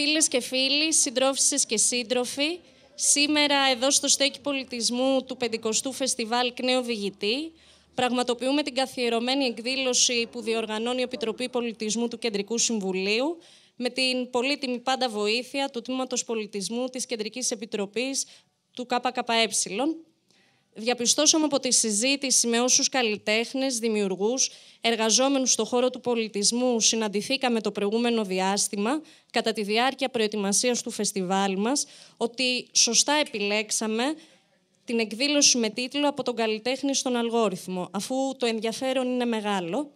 φίλες και φίλοι, συντρόφισσες και σύντροφοι, σήμερα εδώ στο στέκι πολιτισμού του 50ου Φεστιβάλ Κνέο Βηγητή, πραγματοποιούμε την καθιερωμένη εκδήλωση που διοργανώνει η Επιτροπή Πολιτισμού του Κεντρικού Συμβουλίου, με την πολύτιμη πάντα βοήθεια του Τμήματος Πολιτισμού της Κεντρικής Επιτροπής του ΚΚΕ, διαπιστώσαμε από τη συζήτηση με όσους καλλιτέχνες, δημιουργούς, εργαζόμενους στον χώρο του πολιτισμού συναντηθήκαμε το προηγούμενο διάστημα, κατά τη διάρκεια προετοιμασίας του φεστιβάλ μας, ότι σωστά επιλέξαμε την εκδήλωση με τίτλο «Από τον καλλιτέχνη στον αλγόριθμο», αφού το ενδιαφέρον είναι μεγάλο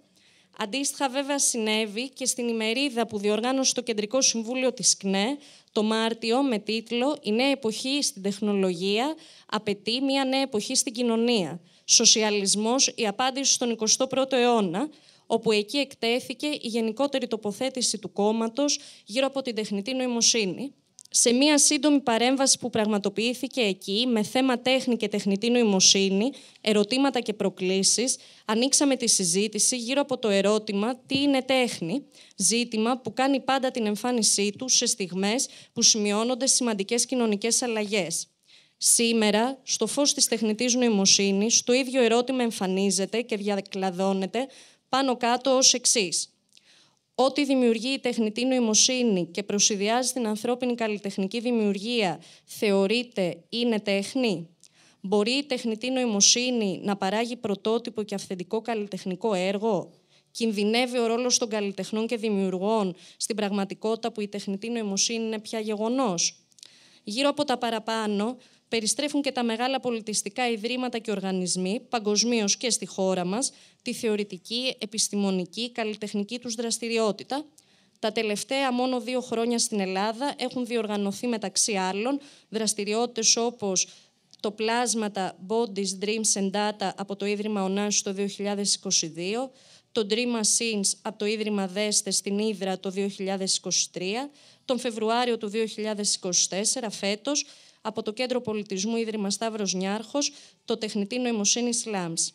Αντίστοιχα, βέβαια, συνέβη και στην ημερίδα που διοργάνωσε το Κεντρικό Συμβούλιο της ΚΝΕ το Μάρτιο με τίτλο «Η νέα εποχή στην τεχνολογία απαιτεί μια νέα εποχή στην κοινωνία. Σοσιαλισμός, η απάντηση στον 21ο αιώνα», όπου εκεί εκτέθηκε η γενικότερη τοποθέτηση του κόμματος γύρω από την τεχνητή νοημοσύνη σε μία σύντομη παρέμβαση που πραγματοποιήθηκε εκεί με θέμα τέχνη και τεχνητή νοημοσύνη, ερωτήματα και προκλήσεις, ανοίξαμε τη συζήτηση γύρω από το ερώτημα «Τι είναι τέχνη» ζήτημα που κάνει πάντα την εμφάνισή του σε στιγμές που σημειώνονται σημαντικές κοινωνικές αλλαγές. Σήμερα, στο φως της τεχνητής νοημοσύνης, το ίδιο ερώτημα εμφανίζεται και διακλαδώνεται πάνω κάτω ως εξής. Ό,τι δημιουργεί η τεχνητή νοημοσύνη και προσυδειάζει την ανθρώπινη καλλιτεχνική δημιουργία θεωρείται είναι τέχνη. Μπορεί η τεχνητή νοημοσύνη να παράγει πρωτότυπο και αυθεντικό καλλιτεχνικό έργο. Κινδυνεύει ο ρόλος των καλλιτεχνών και δημιουργών στην πραγματικότητα που η τεχνητή νοημοσύνη είναι πια γεγονός. Γύρω από τα παραπάνω, περιστρέφουν και τα μεγάλα πολιτιστικά ιδρύματα και οργανισμοί, παγκοσμίως και στη χώρα μας, τη θεωρητική, επιστημονική, καλλιτεχνική τους δραστηριότητα. Τα τελευταία μόνο δύο χρόνια στην Ελλάδα έχουν διοργανωθεί μεταξύ άλλων δραστηριότητες όπως το πλάσματα Bodies, Dreams and Data από το Ίδρυμα Ωνάσης το 2022, το Dream Machines από το Ίδρυμα Δέστε στην Ήδρα το 2023, τον Φεβρουάριο του 2024 φέτος από το Κέντρο Πολιτισμού Ίδρυμα Σταύρος Νιάρχος, το τεχνητή νοημοσύνη Slams.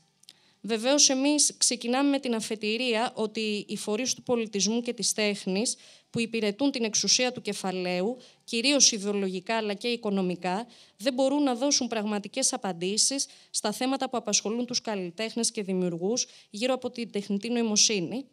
Βεβαίως, εμείς ξεκινάμε με την αφετηρία ότι οι φορείς του πολιτισμού και της τέχνης που υπηρετούν την εξουσία του κεφαλαίου, κυρίως ιδεολογικά αλλά και οικονομικά, δεν μπορούν να δώσουν πραγματικές απαντήσεις στα θέματα που απασχολούν τους καλλιτέχνες και δημιουργούς γύρω από την τεχνητή νοημοσύνη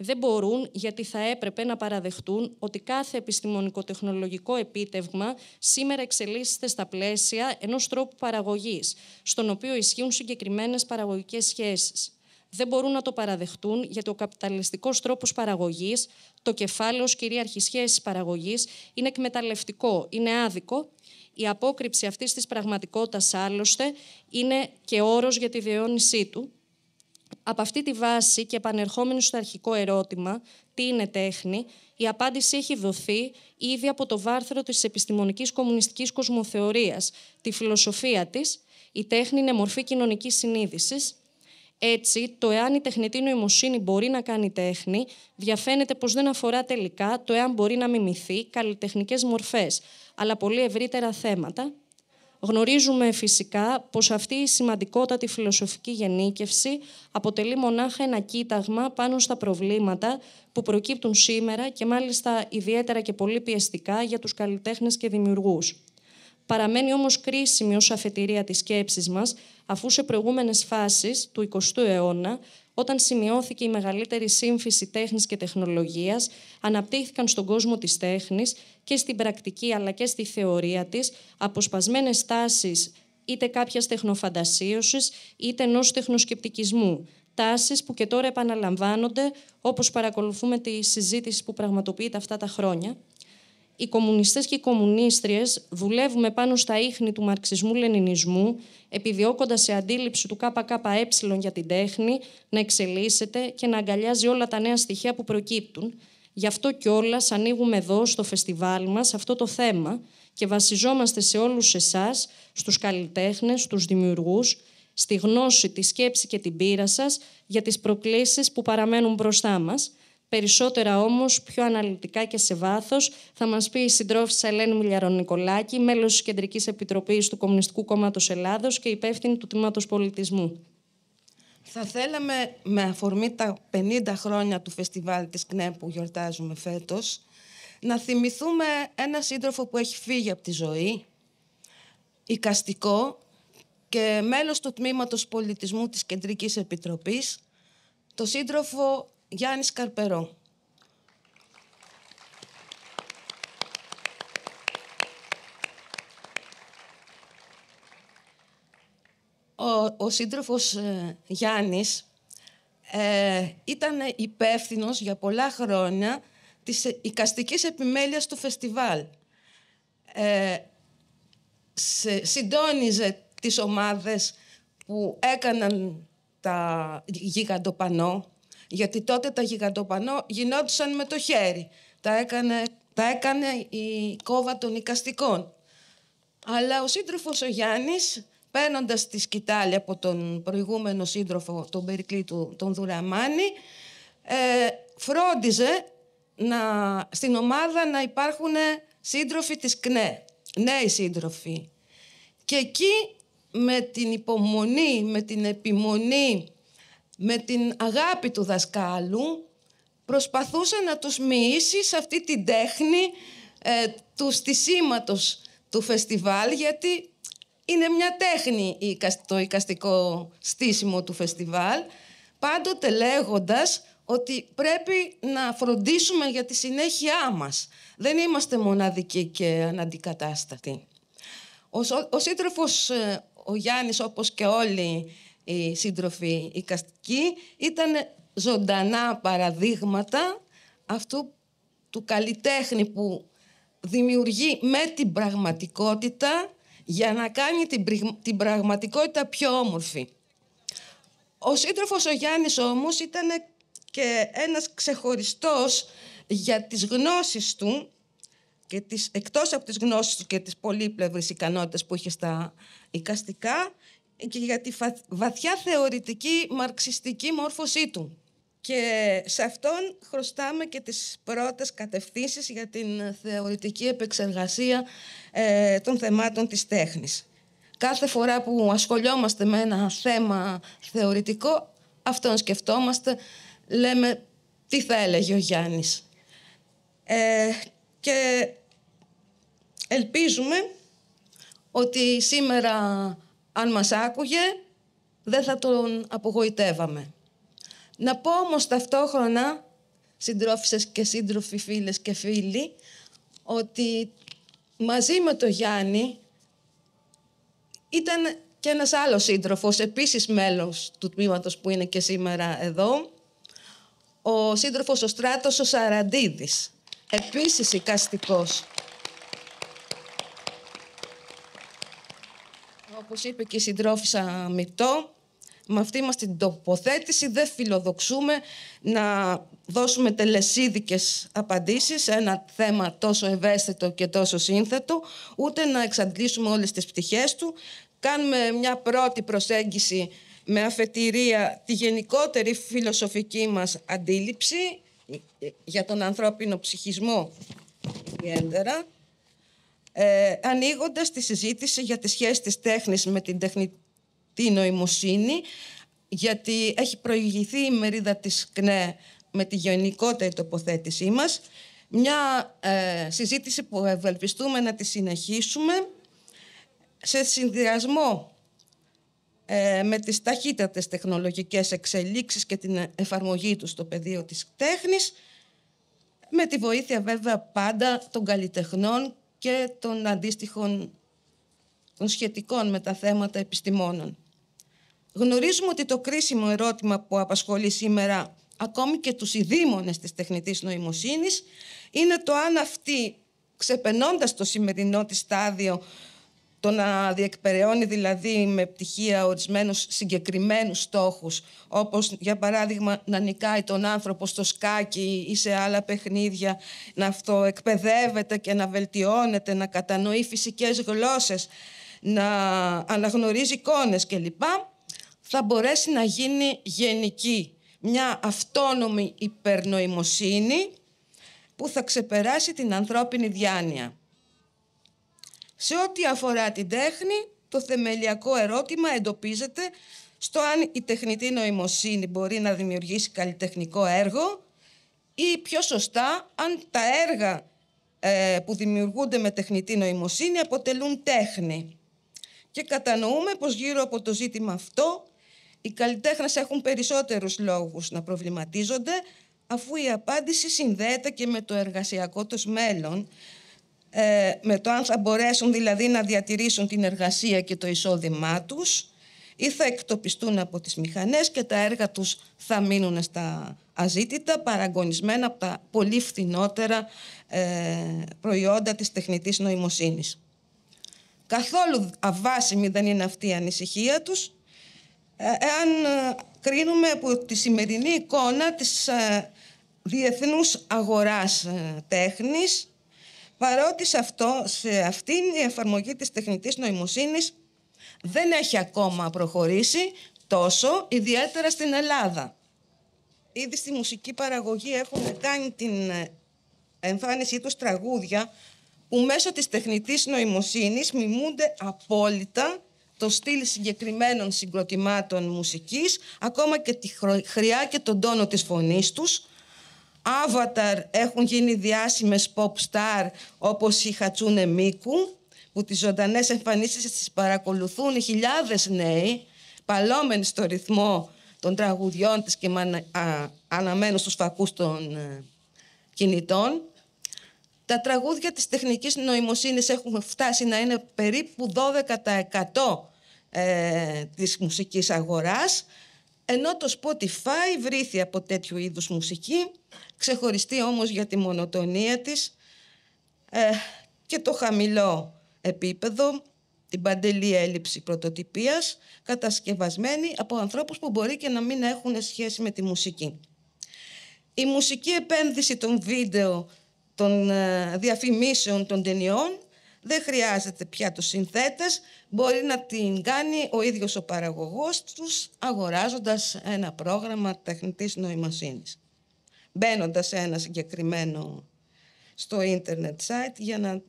δεν μπορούν γιατί θα έπρεπε να παραδεχτούν ότι κάθε επιστημονικο-τεχνολογικό επίτευγμα σήμερα εξελίσσεται στα πλαίσια ενός τρόπου παραγωγής, στον οποίο ισχύουν συγκεκριμένες παραγωγικές σχέσεις. Δεν μπορούν να το παραδεχτούν γιατί ο καπιταλιστικός τρόπος παραγωγής, το κεφάλαιο ως κυρίαρχη σχέση παραγωγής, είναι εκμεταλλευτικό, είναι άδικο η απόκρυψη αυτής της πραγματικότητας άλλωστε είναι και όρος για τη διαιώνισή του από αυτή τη βάση και επανερχόμενο στο αρχικό ερώτημα, τι είναι τέχνη, η απάντηση έχει δοθεί ήδη από το βάρθρο της επιστημονικής κομμουνιστικής κοσμοθεωρίας, τη φιλοσοφία της, η τέχνη είναι μορφή κοινωνικής συνείδησης. Έτσι, το εάν η τεχνητή νοημοσύνη μπορεί να κάνει τέχνη, διαφαίνεται πως δεν αφορά τελικά το εάν μπορεί να μιμηθεί καλλιτεχνικές μορφές, αλλά πολύ ευρύτερα θέματα, Γνωρίζουμε φυσικά πως αυτή η σημαντικότατη φιλοσοφική γενίκευση αποτελεί μονάχα ένα κοίταγμα πάνω στα προβλήματα που προκύπτουν σήμερα και μάλιστα ιδιαίτερα και πολύ πιεστικά για τους καλλιτέχνες και δημιουργούς παραμένει όμως κρίσιμη ως αφετηρία της σκέψης μας, αφού σε προηγούμενες φάσεις του 20ου αιώνα, όταν σημειώθηκε η μεγαλύτερη σύμφυση τέχνης και τεχνολογίας, αναπτύχθηκαν στον κόσμο της τέχνης και στην πρακτική αλλά και στη θεωρία της αποσπασμένες τάσεις είτε κάποιας τεχνοφαντασίωσης είτε ενός τεχνοσκεπτικισμού. Τάσεις που και τώρα επαναλαμβάνονται όπως παρακολουθούμε τη συζήτηση που πραγματοποιείται αυτά τα χρόνια οι κομμουνιστές και οι κομμουνίστριες δουλεύουμε πάνω στα ίχνη του μαρξισμού-λενινισμού, επιδιώκοντας σε αντίληψη του ΚΚΕ για την τέχνη να εξελίσσεται και να αγκαλιάζει όλα τα νέα στοιχεία που προκύπτουν. Γι' αυτό κιόλας ανοίγουμε εδώ στο φεστιβάλ μας αυτό το θέμα και βασιζόμαστε σε όλους εσάς, στους καλλιτέχνες, στους δημιουργούς, στη γνώση, τη σκέψη και την πείρα σας για τις προκλήσεις που παραμένουν μπροστά μας – Περισσότερα όμως, πιο αναλυτικά και σε βάθος, θα μας πει η συντρόφισσα Ελένη Μιλιαρονικολάκη μέλος μέλο της Κεντρικής Επιτροπής του Κομμουνιστικού Κόμματος Ελλάδος και υπεύθυνη του Τμήματος Πολιτισμού. Θα θέλαμε, με αφορμή τα 50 χρόνια του φεστιβάλ της ΚΝΕ που γιορτάζουμε φέτος, να θυμηθούμε ένα σύντροφο που έχει φύγει από τη ζωή, οικαστικό και μέλος του Τμήματος Πολιτισμού της Κεντρικής Επιτροπής, το σύντροφο Γιάννης Καρπερό. Ο, ο σύντροφος ε, Γιάννης ε, ήταν υπεύθυνος για πολλά χρόνια της οικαστικής επιμέλειας του φεστιβάλ. Ε, σε, συντόνιζε τις ομάδες που έκαναν τα πανό γιατί τότε τα γιγαντοπανό γινόντουσαν με το χέρι. Τα έκανε, τα έκανε η κόβα των οικαστικών. Αλλά ο σύντροφος ο Γιάννης, παίρνοντας τη σκητάλη από τον προηγούμενο σύντροφο, τον Περικλή του, τον Δουραμάνη, ε, φρόντιζε να, στην ομάδα να υπάρχουν σύντροφοι της ΚΝΕ, νέοι σύντροφοι. Και εκεί με την υπομονή, με την επιμονή με την αγάπη του δασκάλου προσπαθούσε να τους μοιήσει σε αυτή την τέχνη ε, του στισίματος του φεστιβάλ γιατί είναι μια τέχνη το οικαστικό στήσιμο του φεστιβάλ πάντοτε λέγοντας ότι πρέπει να φροντίσουμε για τη συνέχειά μας. Δεν είμαστε μοναδικοί και αναντικατάστατοι. Ο, ο σύντροφος ε, ο Γιάννης όπως και όλοι η σύντροφοι η ήταν ζωντανά παραδείγματα αυτού του καλλιτέχνη που δημιουργεί με την πραγματικότητα για να κάνει την πραγματικότητα πιο όμορφη. Ο σύντροφος ο Γιάννης όμως ήταν και ένας ξεχωριστός για τις γνώσεις του και τις, εκτός από τις γνώσεις του και τις πολύπλευρες ικανότητες που είχε στα οικαστικά και για τη βαθιά θεωρητική μαρξιστική μόρφωσή του. Και σε αυτόν χρωστάμε και τις πρώτες κατευθύνσεις για την θεωρητική επεξεργασία ε, των θεμάτων της τέχνης. Κάθε φορά που ασχολιόμαστε με ένα θέμα θεωρητικό, αυτόν σκεφτόμαστε, λέμε τι θα έλεγε ο Γιάννης. Ε, και ελπίζουμε ότι σήμερα αν μας άκουγε, δεν θα τον απογοητεύαμε. Να πω όμως ταυτόχρονα, συντρόφισσες και σύντροφοι φίλες και φίλοι, ότι μαζί με τον Γιάννη ήταν και ένας άλλος σύντροφος, επίσης μέλος του τμήματος που είναι και σήμερα εδώ, ο σύντροφος ο Στράτος ο Σαραντίδης, επίσης οικαστικός. όπως είπε και η συντρόφισσα Μητώ, με αυτή μας την τοποθέτηση δεν φιλοδοξούμε να δώσουμε τελεσίδικες απαντήσεις σε ένα θέμα τόσο ευαίσθητο και τόσο σύνθετο, ούτε να εξαντλήσουμε όλες τις πτυχές του. Κάνουμε μια πρώτη προσέγγιση με αφετηρία τη γενικότερη φιλοσοφική μας αντίληψη για τον ανθρώπινο ψυχισμό ιδιαίτερα ε, ανοίγοντας τη συζήτηση για τις σχέση της τέχνης με την τεχνητή νοημοσύνη γιατί έχει προηγηθεί η μερίδα της ΚΝΕ με τη γενικότερη τοποθέτησή μας μια ε, συζήτηση που ευελπιστούμε να τη συνεχίσουμε σε συνδυασμό ε, με τις ταχύτατες τεχνολογικές εξελίξεις και την εφαρμογή τους στο πεδίο της τέχνης με τη βοήθεια βέβαια πάντα των καλλιτεχνών και των αντίστοιχων των σχετικών με τα θέματα επιστημόνων. Γνωρίζουμε ότι το κρίσιμο ερώτημα που απασχολεί σήμερα ακόμη και τους ειδήμονες της τεχνητής νοημοσύνης είναι το αν αυτή, ξεπερνώντας το σημερινό της στάδιο το να διεκπεραιώνει δηλαδή με πτυχία ορισμένους συγκεκριμένους στόχους, όπως για παράδειγμα να νικάει τον άνθρωπο στο σκάκι ή σε άλλα παιχνίδια, να αυτοεκπαιδεύεται και να βελτιώνεται, να κατανοεί φυσικές γλώσσες, να αναγνωρίζει εικόνες κλπ, θα μπορέσει να γίνει γενική, μια αυτόνομη υπερνοημοσύνη που θα ξεπεράσει την ανθρώπινη διάνοια. Σε ό,τι αφορά την τέχνη, το θεμελιακό ερώτημα εντοπίζεται στο αν η τεχνητή νοημοσύνη μπορεί να δημιουργήσει καλλιτεχνικό έργο ή πιο σωστά αν τα έργα ε, που δημιουργούνται με τεχνητή νοημοσύνη αποτελούν τέχνη. Και κατανοούμε πως γύρω από το ζήτημα αυτό οι καλλιτέχνες έχουν περισσότερους λόγους να προβληματίζονται αφού η απάντηση συνδέεται και με το εργασιακό τους μέλλον ε, με το αν θα μπορέσουν δηλαδή να διατηρήσουν την εργασία και το εισόδημά τους ή θα εκτοπιστούν από τις μηχανές και τα έργα τους θα μείνουν στα αζήτητα παραγωνισμένα από τα πολύ φθηνότερα ε, προϊόντα της τεχνητής νοημοσύνης. Καθόλου αβάσιμη δεν είναι αυτή η ανησυχία τους ε, εάν ε, κρίνουμε από τη σημερινή εικόνα της ε, διεθνούς αγοράς τέχνης παρότι σε, αυτό, σε αυτήν η εφαρμογή της τεχνητής νοημοσύνης δεν έχει ακόμα προχωρήσει τόσο, ιδιαίτερα στην Ελλάδα. Ήδη στη μουσική παραγωγή έχουν κάνει την ε, εμφάνισή τους τραγούδια που μέσω της τεχνητής νοημοσύνης μιμούνται απόλυτα το στυλ συγκεκριμένων συγκροτημάτων μουσικής, ακόμα και τη χρειά και τον τόνο της φωνής τους, άβαταρ έχουν γίνει διάσημες pop star όπως η Χατσούνε Μίκου που τις ζωντανές εμφανίσεις τις παρακολουθούν οι χιλιάδες νέοι παλόμενοι στο ρυθμό των τραγουδιών της και αναμένουν στους φακούς των ε, κινητών. Τα τραγούδια της τεχνικής νοημοσύνης έχουν φτάσει να είναι περίπου 12% ε, της μουσικής αγοράς ενώ το Spotify βρήθη από τέτοιου είδους μουσική, ξεχωριστή όμως για τη μονοτονία της ε, και το χαμηλό επίπεδο, την παντελή έλλειψη πρωτοτυπίας, κατασκευασμένη από ανθρώπους που μπορεί και να μην έχουν σχέση με τη μουσική. Η μουσική επένδυση των βίντεο, των ε, διαφημίσεων των ταινιών δεν χρειάζεται πια τους συνθέτες, μπορεί να την κάνει ο ίδιος ο παραγωγός τους αγοράζοντας ένα πρόγραμμα τεχνητής νοημοσύνης. Μπαίνοντας σε ένα συγκεκριμένο στο ίντερνετ site για να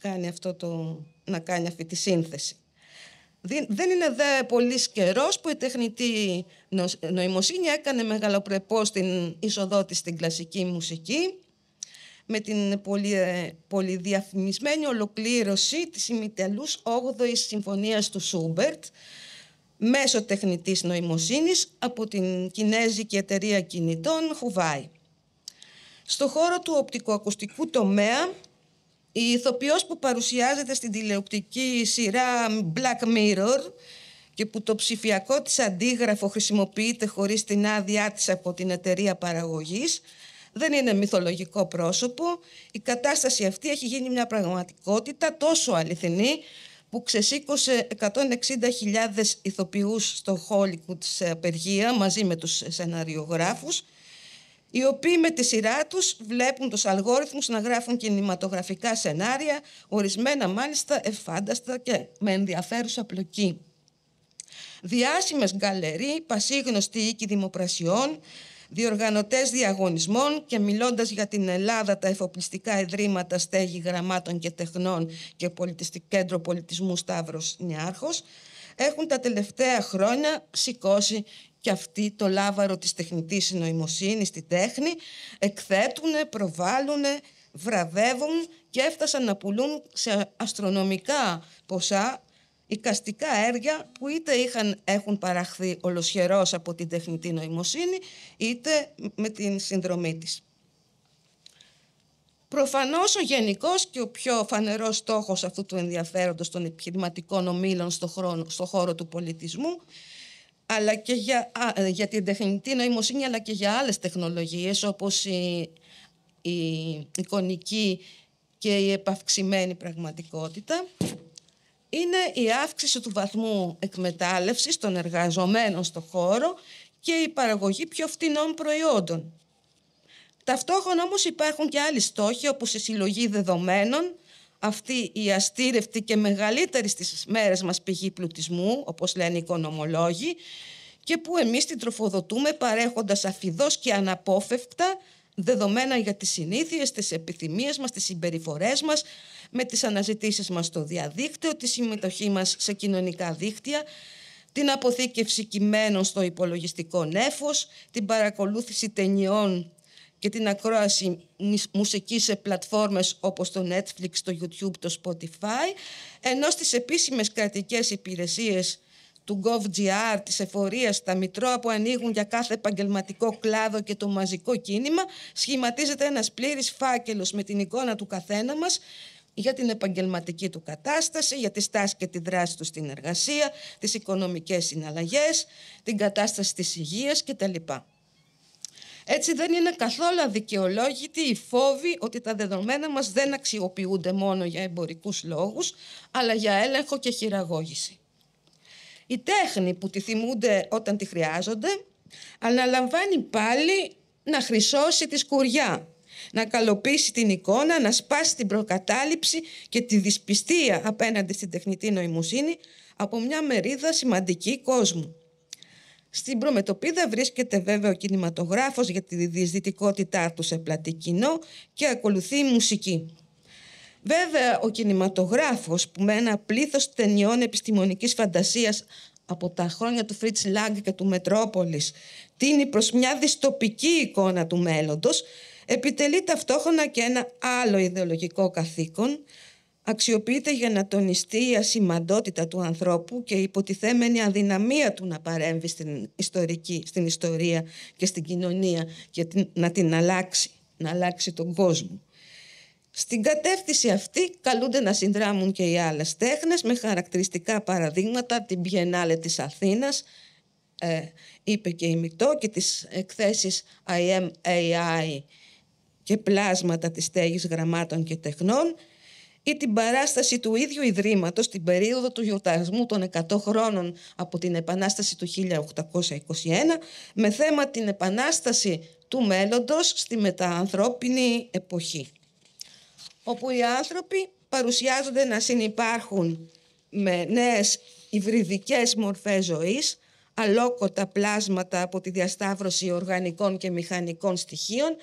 κάνει, αυτό το, να κάνει αυτή τη σύνθεση. Δεν είναι δε πολύ καιρός που η τεχνητή νοημοσύνη έκανε μεγαλοπρεπό την είσοδό της στην κλασική μουσική με την πολύ, ε, πολυδιαφημισμένη ολοκλήρωση της ημιτελούς 8ης Συμφωνίας του Σούμπερτ μέσω τεχνητής νοημοσύνης από την Κινέζικη Εταιρεία Κινητών Χουβάη. Στο χώρο του οπτικοακουστικού τομέα, η ηθοποιός που παρουσιάζεται στην τηλεοπτική σειρά Black Mirror και που το ψηφιακό της αντίγραφο χρησιμοποιείται χωρίς την άδειά της από την εταιρεία παραγωγής, δεν είναι μυθολογικό πρόσωπο. Η κατάσταση αυτή έχει γίνει μια πραγματικότητα τόσο αληθινή που ξεσήκωσε 160.000 ηθοποιούς στο Hollywood σε απεργία μαζί με τους σεναριογράφους οι οποίοι με τη σειρά τους βλέπουν τους αλγόριθμους να γράφουν κινηματογραφικά σενάρια, ορισμένα μάλιστα εφάνταστα και με ενδιαφέρουσα πλοκή. Διάσημες γκαλερί, πασίγνωστοι οίκοι δημοπρασιών, διοργανωτές διαγωνισμών και μιλώντας για την Ελλάδα τα εφοπλιστικά ιδρύματα στέγη γραμμάτων και τεχνών και κέντρο πολιτισμού Σταύρος Νιάρχος έχουν τα τελευταία χρόνια σηκώσει και αυτοί το λάβαρο της τεχνητής συνοημοσύνης, στη τέχνη, εκθέτουν, προβάλλουν, βραβεύουν και έφτασαν να πουλούν σε αστρονομικά ποσά οικαστικά έργα που είτε είχαν, έχουν παραχθεί ολοσχερός από την τεχνητή νοημοσύνη είτε με την συνδρομή της. Προφανώς ο γενικός και ο πιο φανερός στόχος αυτού του ενδιαφέροντος των επιχειρηματικών ομήλων στον χρόνο, στο χώρο του πολιτισμού αλλά και για, α, για την τεχνητή νοημοσύνη αλλά και για άλλες τεχνολογίες όπως η εικονική και η επαυξημένη πραγματικότητα είναι η αύξηση του βαθμού εκμετάλλευσης των εργαζομένων στο χώρο και η παραγωγή πιο φτηνών προϊόντων. Ταυτόχρονα όμως υπάρχουν και άλλοι στόχοι όπως η συλλογή δεδομένων, αυτή η αστήρευτη και μεγαλύτερη στις μέρες μας πηγή πλουτισμού, όπως λένε οι οικονομολόγοι, και που εμείς την τροφοδοτούμε παρέχοντας αφιδώς και αναπόφευκτα δεδομένα για τις συνήθειες, τις επιθυμίες μας, τις συμπεριφορές μας, με τις αναζητήσεις μας στο διαδίκτυο, τη συμμετοχή μας σε κοινωνικά δίκτυα, την αποθήκευση κειμένων στο υπολογιστικό νέφος, την παρακολούθηση ταινιών και την ακρόαση μουσικής σε πλατφόρμες όπως το Netflix, το YouTube, το Spotify, ενώ στις επίσημες κρατικές υπηρεσίες του GovGR, της εφορίας, τα μητρώα που ανοίγουν για κάθε επαγγελματικό κλάδο και το μαζικό κίνημα, σχηματίζεται ένας πλήρης φάκελος με την εικόνα του καθένα μας για την επαγγελματική του κατάσταση, για τη στάση και τη δράση τους στην εργασία, τις οικονομικές συναλλαγές, την κατάσταση της υγείας κτλ. Έτσι δεν είναι καθόλου αδικαιολόγητη η φόβη ότι τα δεδομένα μας δεν αξιοποιούνται μόνο για εμπορικούς λόγους, αλλά για έλεγχο και χειραγώγηση. Η τέχνη που τη θυμούνται όταν τη χρειάζονται, αναλαμβάνει πάλι να χρυσώσει τη σκουριά να καλοποιήσει την εικόνα, να σπάσει την προκατάληψη και τη δυσπιστία απέναντι στην τεχνητή νοημοσύνη από μια μερίδα σημαντική κόσμου. Στην προμετωπίδα βρίσκεται βέβαια ο κινηματογράφος για τη διεισδυτικότητά του σε πλατή κοινό και ακολουθεί η μουσική. Βέβαια, ο κινηματογράφος που με ένα πλήθος ταινιών επιστημονικής φαντασίας από τα χρόνια του Φρίτς Λάγκ και του Μετρόπολης τίνει προς μια δυστοπική εικόνα του μέλλοντος, επιτελεί ταυτόχρονα και ένα άλλο ιδεολογικό καθήκον, αξιοποιείται για να τονιστεί η ασημαντότητα του ανθρώπου και η υποτιθέμενη αδυναμία του να παρέμβει στην, ιστορική, στην ιστορία και στην κοινωνία και να την αλλάξει, να αλλάξει τον κόσμο. Στην κατεύθυνση αυτή καλούνται να συνδράμουν και οι άλλες τέχνες με χαρακτηριστικά παραδείγματα την Πιενάλε της Αθήνας, ε, είπε και η Μητό και τις εκθέσεις I και πλάσματα της στέγης γραμμάτων και τεχνών ή την παράσταση του ίδιου Ιδρύματος στην περίοδο του γιορτασμού των 100 χρόνων από την Επανάσταση του 1821 με θέμα την Επανάσταση του μέλλοντος στη μεταανθρώπινη εποχή όπου οι άνθρωποι παρουσιάζονται να συνυπάρχουν με νέες υβριδικές μορφές ζωής, αλόκοτα πλάσματα από τη διασταύρωση οργανικών και μηχανικών στοιχείων,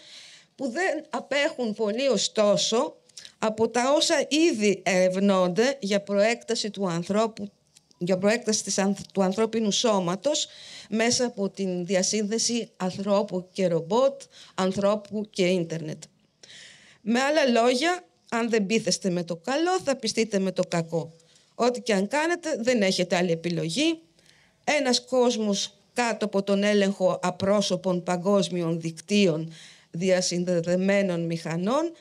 που δεν απέχουν πολύ ωστόσο από τα όσα ήδη ερευνώνται για προέκταση του ανθρώπου για προέκταση του ανθρώπινου σώματος μέσα από την διασύνδεση ανθρώπου και ρομπότ, ανθρώπου και ίντερνετ. Με άλλα λόγια, αν δεν πείθεστε με το καλό, θα πιστείτε με το κακό. Ό,τι και αν κάνετε, δεν έχετε άλλη επιλογή. Ένας κόσμος κάτω από τον έλεγχο απρόσωπων παγκόσμιων δικτύων διασυνδεδεμένων μηχανών,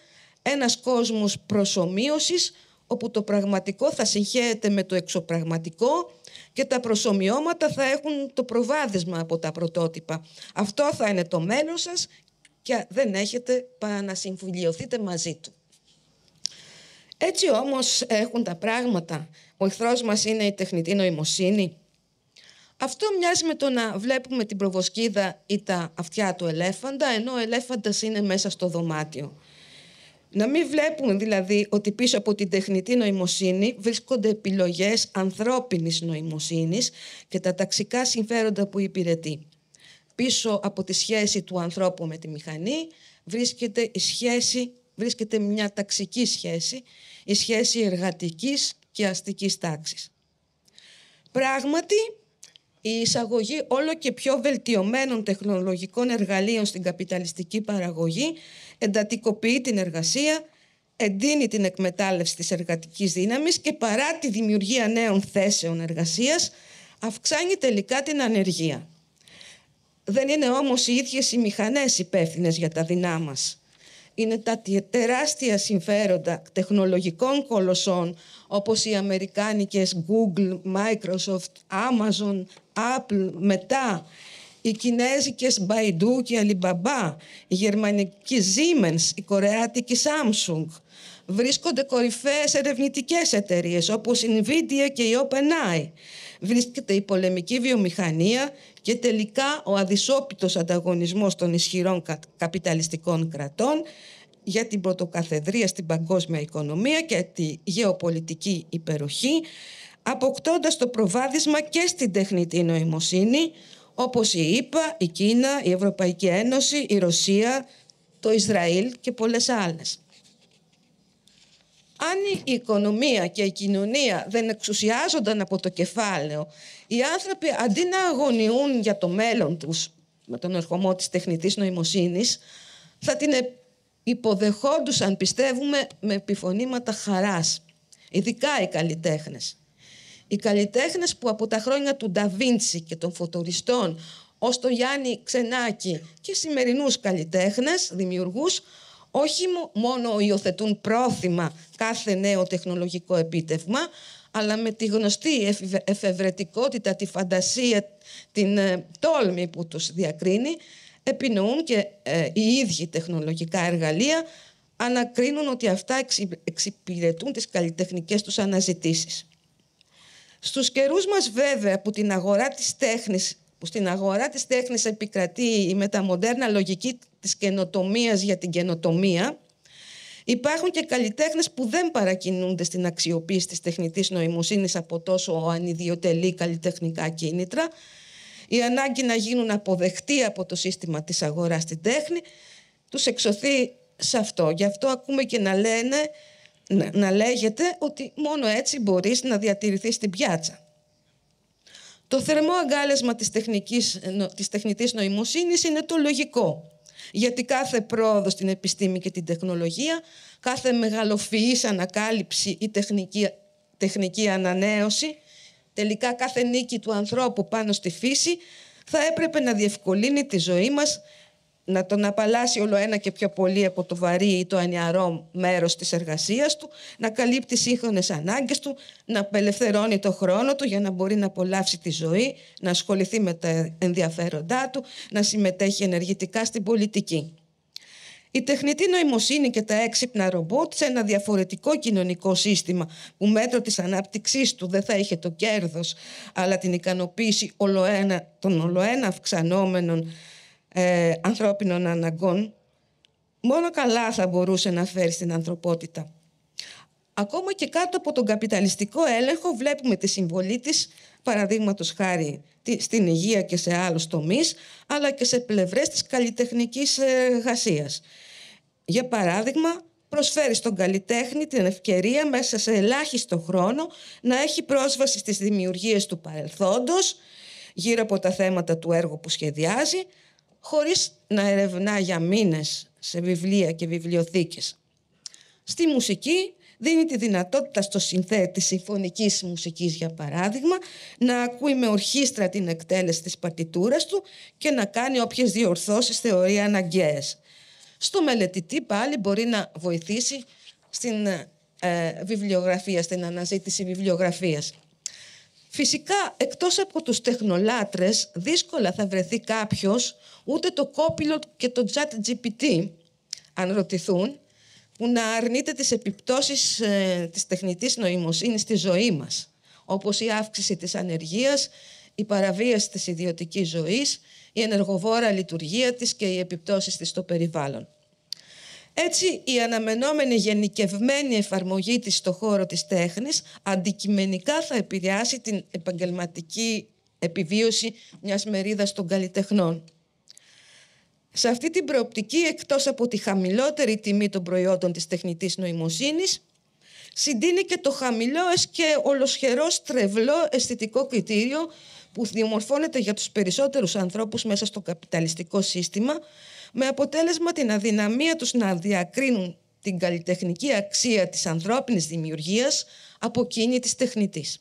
ένας κόσμος προσομοίωσης όπου το πραγματικό θα συγχέεται με το εξωπραγματικό και τα προσωμιώματα θα έχουν το προβάδισμα από τα πρωτότυπα. Αυτό θα είναι το μέλλον σας και δεν έχετε παρά να συμφιλειωθείτε μαζί του. Έτσι όμως έχουν τα πράγματα. Ο εχθρός μας είναι η τεχνητή νοημοσύνη αυτό μοιάζει με το να βλέπουμε την προβοσκίδα ή τα αυτιά του ελέφαντα, ενώ ο ελέφαντας είναι μέσα στο δωμάτιο. Να μην βλέπουμε δηλαδή ότι πίσω από την τεχνητή νοημοσύνη βρίσκονται επιλογές ανθρώπινης νοημοσύνης και τα ταξικά συμφέροντα που υπηρετεί. Πίσω από τη σχέση του ανθρώπου με τη μηχανή βρίσκεται, η σχέση, βρίσκεται μια ταξική σχέση, η σχέση εργατικής και αστικής τάξης. Πράγματι, η εισαγωγή όλο και πιο βελτιωμένων τεχνολογικών εργαλείων στην καπιταλιστική παραγωγή εντατικοποιεί την εργασία, εντείνει την εκμετάλλευση της εργατικής δύναμης και παρά τη δημιουργία νέων θέσεων εργασίας αυξάνει τελικά την ανεργία. Δεν είναι όμως οι ίδιες οι μηχανές υπεύθυνες για τα δεινά μας. Είναι τα τεράστια συμφέροντα τεχνολογικών κολοσσών όπως οι αμερικάνικες Google, Microsoft, Amazon, Apple μετά οι κινέζικες Baidu και Alibaba, η γερμανική Siemens, η κορεάτικη Samsung. Βρίσκονται κορυφαίες ερευνητικές εταιρείες όπως η Nvidia και η OpenAI. Βρίσκεται η πολεμική βιομηχανία και τελικά ο αδυσόπιτος ανταγωνισμός των ισχυρών καπιταλιστικών κρατών για την πρωτοκαθεδρία στην παγκόσμια οικονομία και τη γεωπολιτική υπεροχή αποκτώντας το προβάδισμα και στην τεχνητή νοημοσύνη, όπως η ΕΠΑ, η Κίνα, η Ευρωπαϊκή Ένωση, η Ρωσία, το Ισραήλ και πολλές άλλες. Αν η οικονομία και η κοινωνία δεν εξουσιάζονταν από το κεφάλαιο, οι άνθρωποι αντί να αγωνιούν για το μέλλον τους με τον ερχομό της τεχνητής νοημοσύνης, θα την υποδεχόντουσαν, πιστεύουμε, με επιφωνήματα χαράς, ειδικά οι καλλιτέχνες οι καλλιτέχνες που από τα χρόνια του Νταβίντσι και των φωτοριστών ως το Γιάννη Ξενάκη και σημερινούς καλλιτέχνες, δημιουργούς, όχι μόνο υιοθετούν πρόθυμα κάθε νέο τεχνολογικό επίτευγμα, αλλά με τη γνωστή εφευρετικότητα, τη φαντασία, την ε, τόλμη που τους διακρίνει, επινοούν και ε, οι ίδιοι τεχνολογικά εργαλεία, ανακρίνουν ότι αυτά εξυπηρετούν τις καλλιτεχνικές τους αναζητήσεις. Στους καιρούς μας βέβαια που την αγορά της τέχνης που στην αγορά της τέχνης επικρατεί η μεταμοντέρνα λογική της καινοτομίας για την καινοτομία, υπάρχουν και καλλιτέχνες που δεν παρακινούνται στην αξιοποίηση της τεχνητής νοημοσύνης από τόσο ανιδιοτελή καλλιτεχνικά κίνητρα, η ανάγκη να γίνουν αποδεκτοί από το σύστημα της αγοράς στην τέχνη, τους εξωθεί σε αυτό. Γι' αυτό ακούμε και να λένε ναι. να, λέγεται ότι μόνο έτσι μπορείς να διατηρηθείς στην πιάτσα. Το θερμό αγκάλεσμα της, τεχνικής, της τεχνητής νοημοσύνης είναι το λογικό. Γιατί κάθε πρόοδο στην επιστήμη και την τεχνολογία, κάθε μεγαλοφυής ανακάλυψη ή τεχνική, τεχνική ανανέωση, τελικά κάθε νίκη του ανθρώπου πάνω στη φύση, θα έπρεπε να διευκολύνει τη ζωή μας να τον απαλλάσσει όλο ένα και πιο πολύ από το βαρύ ή το ανιαρό μέρος της εργασίας του, να καλύπτει σύγχρονες ανάγκες του, να απελευθερώνει το χρόνο του για να μπορεί να απολαύσει τη ζωή, να ασχοληθεί με τα ενδιαφέροντά του, να συμμετέχει ενεργητικά στην πολιτική. Η τεχνητή νοημοσύνη και τα έξυπνα ρομπότ σε ένα διαφορετικό κοινωνικό σύστημα που μέτρο της ανάπτυξής του δεν θα είχε το κέρδος αλλά την ικανοποίηση ολοένα, των ολοένα αυξανόμενων ε, ανθρώπινων αναγκών, μόνο καλά θα μπορούσε να φέρει στην ανθρωπότητα. Ακόμα και κάτω από τον καπιταλιστικό έλεγχο βλέπουμε τη συμβολή της, παραδείγματος χάρη στην υγεία και σε άλλους τομείς, αλλά και σε πλευρές της καλλιτεχνικής εργασίας. Για παράδειγμα, προσφέρει στον καλλιτέχνη την ευκαιρία μέσα σε ελάχιστο χρόνο να έχει πρόσβαση στις δημιουργίες του παρελθόντος, γύρω από τα θέματα του έργου που σχεδιάζει, χωρίς να ερευνά για μήνες σε βιβλία και βιβλιοθήκες. Στη μουσική δίνει τη δυνατότητα στο συνθέτη συμφωνικής μουσικής για παράδειγμα να ακούει με ορχήστρα την εκτέλεση της παρτιτούρας του και να κάνει όποιες διορθώσεις θεωρεί αναγκαίες. Στο μελετητή πάλι μπορεί να βοηθήσει στην ε, ε, βιβλιογραφία, στην αναζήτηση βιβλιογραφίας. Φυσικά, εκτός από τους τεχνολάτρες, δύσκολα θα βρεθεί κάποιος, ούτε το κόπιλο και το chat GPT, αν ρωτηθούν, που να αρνείται τις επιπτώσεις ε, της τεχνητής νοημοσύνης στη ζωή μας, όπως η αύξηση της ανεργίας, η παραβίαση της ιδιωτικής ζωής, η ενεργοβόρα λειτουργία της και οι επιπτώσεις της στο περιβάλλον. Έτσι, η αναμενόμενη γενικευμένη εφαρμογή της στο χώρο της τέχνης αντικειμενικά θα επηρεάσει την επαγγελματική επιβίωση μιας μερίδας των καλλιτεχνών. Σε αυτή την προοπτική, εκτός από τη χαμηλότερη τιμή των προϊόντων της τεχνητής νοημοσύνης, συντείνει και το χαμηλό και ολοσχερός στρεβλό αισθητικό κριτήριο που δημορφώνεται για τους περισσότερους ανθρώπους μέσα στο καπιταλιστικό σύστημα με αποτέλεσμα την αδυναμία τους να διακρίνουν την καλλιτεχνική αξία της ανθρώπινης δημιουργίας από εκείνη της τεχνητής.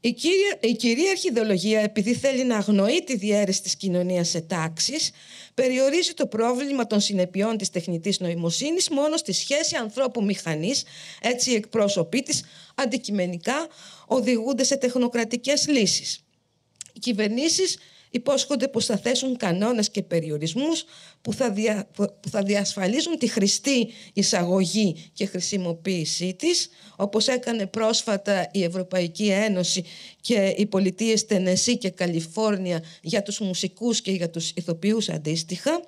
Η, κυρία, η κυρίαρχη ιδεολογία, επειδή θέλει να αγνοεί τη διαίρεση της κοινωνίας σε τάξεις, περιορίζει το πρόβλημα των συνεπειών της τεχνητής νοημοσύνης μόνο στη σχέση ανθρώπου-μηχανής, έτσι οι εκπρόσωποι της αντικειμενικά οδηγούνται σε τεχνοκρατικές λύσεις. Οι κυβερνήσεις υπόσχονται πως θα θέσουν κανόνες και περιορισμούς που θα, διασφαλίζουν τη χρηστή εισαγωγή και χρησιμοποίησή της, όπως έκανε πρόσφατα η Ευρωπαϊκή Ένωση και οι πολιτείες Τενεσί και Καλιφόρνια για τους μουσικούς και για τους ηθοποιούς αντίστοιχα.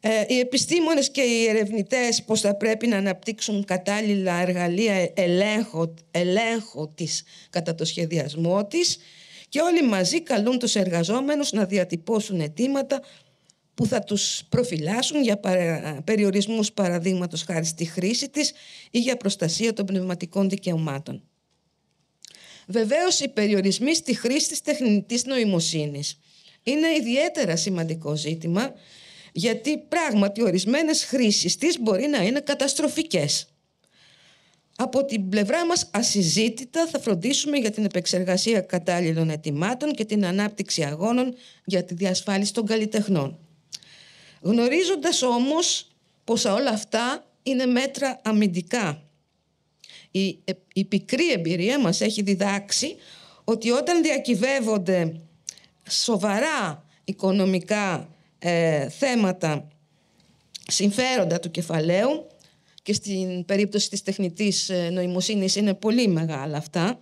Ε, οι επιστήμονες και οι ερευνητές πως θα πρέπει να αναπτύξουν κατάλληλα εργαλεία ελέγχου, ελέγχου της κατά το σχεδιασμό της και όλοι μαζί καλούν τους εργαζόμενους να διατυπώσουν αιτήματα που θα τους προφυλάσσουν για περιορισμούς παραδείγματος χάρη στη χρήση της ή για προστασία των πνευματικών δικαιωμάτων. Βεβαίως, οι περιορισμοί στη χρήση της τεχνητής νοημοσύνης είναι ιδιαίτερα σημαντικό ζήτημα, γιατί πράγματι ορισμένες χρήσεις της μπορεί να είναι καταστροφικές. Από την πλευρά μας ασυζήτητα θα φροντίσουμε για την επεξεργασία κατάλληλων ετοιμάτων και την ανάπτυξη αγώνων για τη διασφάλιση των καλλιτεχνών. Γνωρίζοντας όμως πως όλα αυτά είναι μέτρα αμυντικά. Η, η πικρή εμπειρία μας έχει διδάξει ότι όταν διακυβεύονται σοβαρά οικονομικά ε, θέματα συμφέροντα του κεφαλαίου και στην περίπτωση της τεχνητής ε, νοημοσύνης είναι πολύ μεγάλα αυτά,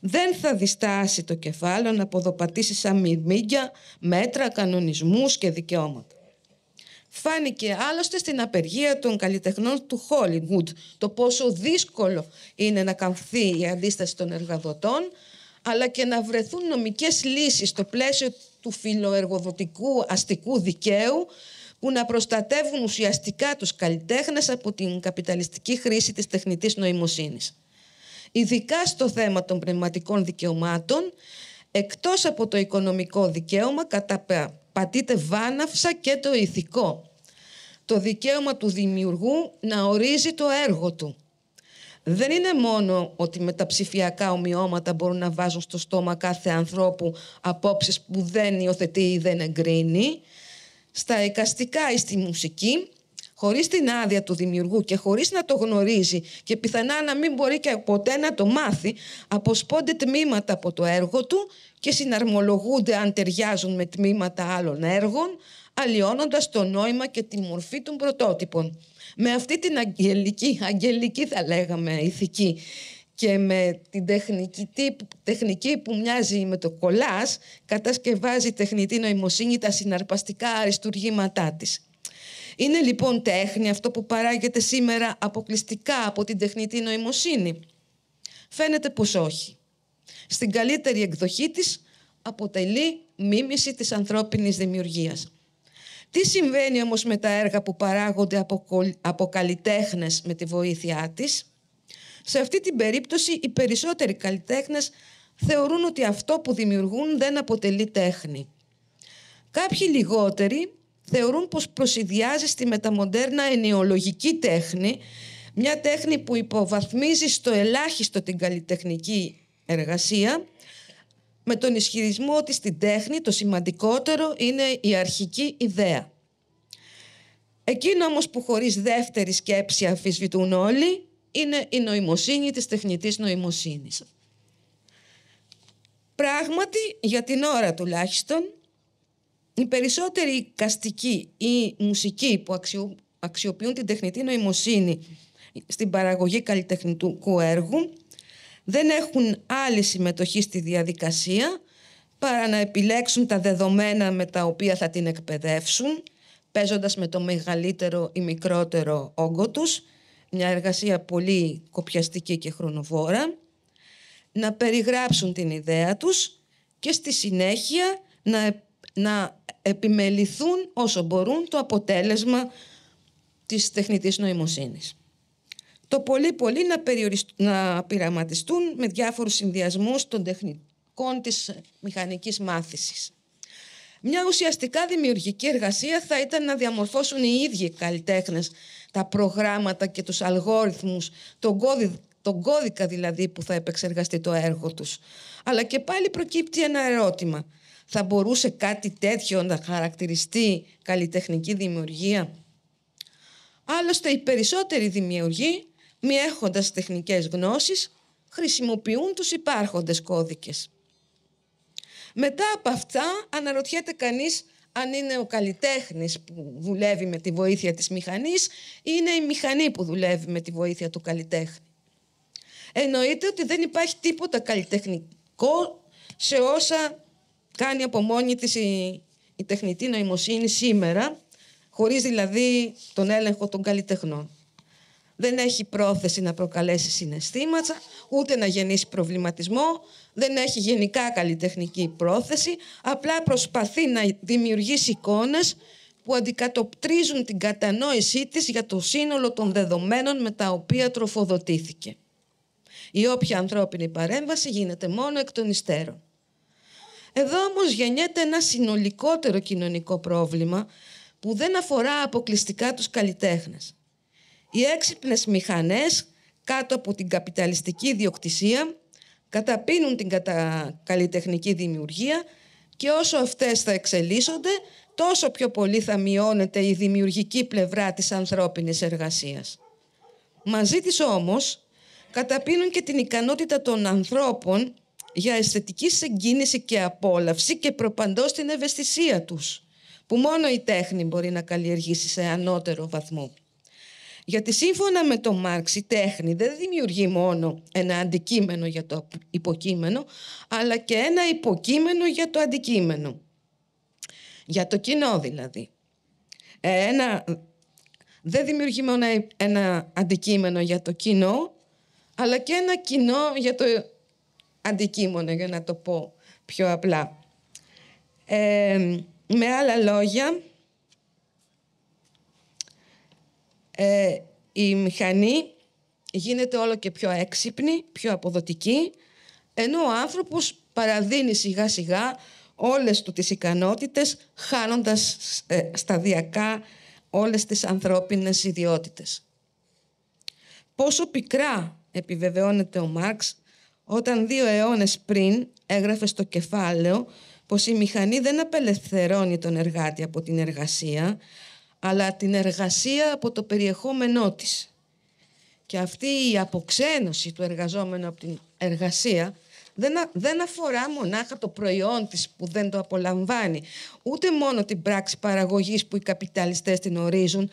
δεν θα διστάσει το κεφάλαιο να ποδοπατήσει σαν μυρμήγκια μέτρα, κανονισμούς και δικαιώματα. Φάνηκε άλλωστε στην απεργία των καλλιτεχνών του Hollywood το πόσο δύσκολο είναι να καμφθεί η αντίσταση των εργαδοτών αλλά και να βρεθούν νομικές λύσεις στο πλαίσιο του φιλοεργοδοτικού αστικού δικαίου που να προστατεύουν ουσιαστικά τους καλλιτέχνες από την καπιταλιστική χρήση της τεχνητής νοημοσύνης. Ειδικά στο θέμα των πνευματικών δικαιωμάτων, εκτός από το οικονομικό δικαίωμα, καταπατείται βάναυσα και το ηθικό. Το δικαίωμα του δημιουργού να ορίζει το έργο του. Δεν είναι μόνο ότι με τα ψηφιακά ομοιώματα μπορούν να βάζουν στο στόμα κάθε ανθρώπου απόψεις που δεν υιοθετεί ή δεν εγκρίνει, στα εικαστικά ή στη μουσική χωρίς την άδεια του δημιουργού και χωρίς να το γνωρίζει και πιθανά να μην μπορεί και ποτέ να το μάθει, αποσπώνται τμήματα από το έργο του και συναρμολογούνται αν ταιριάζουν με τμήματα άλλων έργων, αλλοιώνοντας το νόημα και τη μορφή των πρωτότυπων. Με αυτή την αγγελική, αγγελική θα λέγαμε ηθική και με την τεχνική, τεχνική που μοιάζει με το κολάς κατασκευάζει τεχνητή νοημοσύνη τα συναρπαστικά αριστουργήματά της. Είναι λοιπόν τέχνη αυτό που παράγεται σήμερα αποκλειστικά από την τεχνητή νοημοσύνη. Φαίνεται πως όχι. Στην καλύτερη εκδοχή της αποτελεί μίμηση της ανθρώπινης δημιουργίας. Τι συμβαίνει όμως με τα έργα που παράγονται από καλλιτέχνες με τη βοήθειά της σε αυτή την περίπτωση, οι περισσότεροι καλλιτέχνες θεωρούν ότι αυτό που δημιουργούν δεν αποτελεί τέχνη. Κάποιοι λιγότεροι θεωρούν πως προσυδειάζει στη μεταμοντέρνα ενιολογική τέχνη, μια τέχνη που υποβαθμίζει στο ελάχιστο την καλλιτεχνική εργασία, με τον ισχυρισμό ότι στην τέχνη το σημαντικότερο είναι η αρχική ιδέα. Εκείνο όμως που χωρίς δεύτερη σκέψη αφισβητούν όλοι είναι η νοημοσύνη της τεχνητής νοημοσύνης. Πράγματι, για την ώρα τουλάχιστον, οι περισσότεροι οικαστικοί ή μουσικοί που αξιοποιούν την τεχνητή νοημοσύνη στην παραγωγή καλλιτεχνικού έργου δεν έχουν άλλη συμμετοχή στη διαδικασία παρά να επιλέξουν τα δεδομένα με τα οποία θα την εκπαιδεύσουν παίζοντας με το μεγαλύτερο ή μικρότερο όγκο τους μια εργασία πολύ κοπιαστική και χρονοβόρα, να περιγράψουν την ιδέα τους και στη συνέχεια να, να επιμεληθούν όσο μπορούν το αποτέλεσμα της τεχνητής νοημοσύνης. Το πολύ πολύ να, να πειραματιστούν με διάφορους συνδυασμούς των τεχνικών της μηχανικής μάθησης. Μια ουσιαστικά δημιουργική εργασία θα ήταν να διαμορφώσουν οι ίδιοι καλλιτέχνες τα προγράμματα και τους αλγόριθμους, τον, τον κώδικα δηλαδή που θα επεξεργαστεί το έργο τους. Αλλά και πάλι προκύπτει ένα ερώτημα. Θα μπορούσε κάτι τέτοιο να χαρακτηριστεί καλλιτεχνική δημιουργία. Άλλωστε οι περισσότεροι δημιουργοί, μη έχοντας τεχνικές γνώσεις, χρησιμοποιούν τους υπάρχοντες κώδικες. Μετά από αυτά αναρωτιέται κανείς αν είναι ο καλλιτέχνης που δουλεύει με τη βοήθεια της μηχανής ή είναι η μηχανή που δουλεύει με τη βοήθεια του καλλιτέχνη. Εννοείται ότι δεν υπάρχει τίποτα καλλιτεχνικό σε όσα κάνει από μόνη της η, η τεχνητή νοημοσύνη σήμερα, χωρίς δηλαδή τον έλεγχο των καλλιτεχνών δεν έχει πρόθεση να προκαλέσει συναισθήματα, ούτε να γεννήσει προβληματισμό, δεν έχει γενικά καλλιτεχνική πρόθεση, απλά προσπαθεί να δημιουργήσει εικόνες που αντικατοπτρίζουν την κατανόησή της για το σύνολο των δεδομένων με τα οποία τροφοδοτήθηκε. Η όποια ανθρώπινη παρέμβαση γίνεται μόνο εκ των υστέρων. Εδώ όμως γεννιέται ένα συνολικότερο κοινωνικό πρόβλημα που δεν αφορά αποκλειστικά τους καλλιτέχνες. Οι έξυπνες μηχανές κάτω από την καπιταλιστική διοκτησία καταπίνουν την κατα... καλλιτεχνική δημιουργία και όσο αυτές θα εξελίσσονται τόσο πιο πολύ θα μειώνεται η δημιουργική πλευρά της ανθρώπινης εργασίας. Μαζί της όμως καταπίνουν και την ικανότητα των ανθρώπων για αισθητική συγκίνηση και απόλαυση και προπαντός την ευαισθησία τους, που μόνο η τέχνη μπορεί να καλλιεργήσει σε ανώτερο βαθμό. Γιατί σύμφωνα με τον Μάρξ η τέχνη δεν δημιουργεί μόνο ένα αντικείμενο για το υποκείμενο, αλλά και ένα υποκείμενο για το αντικείμενο. Για το κοινό δηλαδή. Ε, ένα, δεν δημιουργεί μόνο ένα αντικείμενο για το κοινό, αλλά και ένα κοινό για το αντικείμενο, για να το πω πιο απλά. Ε, με άλλα λόγια, ε, η μηχανή γίνεται όλο και πιο έξυπνη, πιο αποδοτική, ενώ ο άνθρωπος παραδίνει σιγά σιγά όλες του τις ικανότητες, χάνοντας ε, σταδιακά όλες τις ανθρώπινες ιδιότητες. Πόσο πικρά επιβεβαιώνεται ο Μάρξ όταν δύο αιώνες πριν έγραφε στο κεφάλαιο πως η μηχανή δεν απελευθερώνει τον εργάτη από την εργασία, αλλά την εργασία από το περιεχόμενό της. Και αυτή η αποξένωση του εργαζόμενου από την εργασία δεν, αφορά μονάχα το προϊόν της που δεν το απολαμβάνει, ούτε μόνο την πράξη παραγωγής που οι καπιταλιστές την ορίζουν,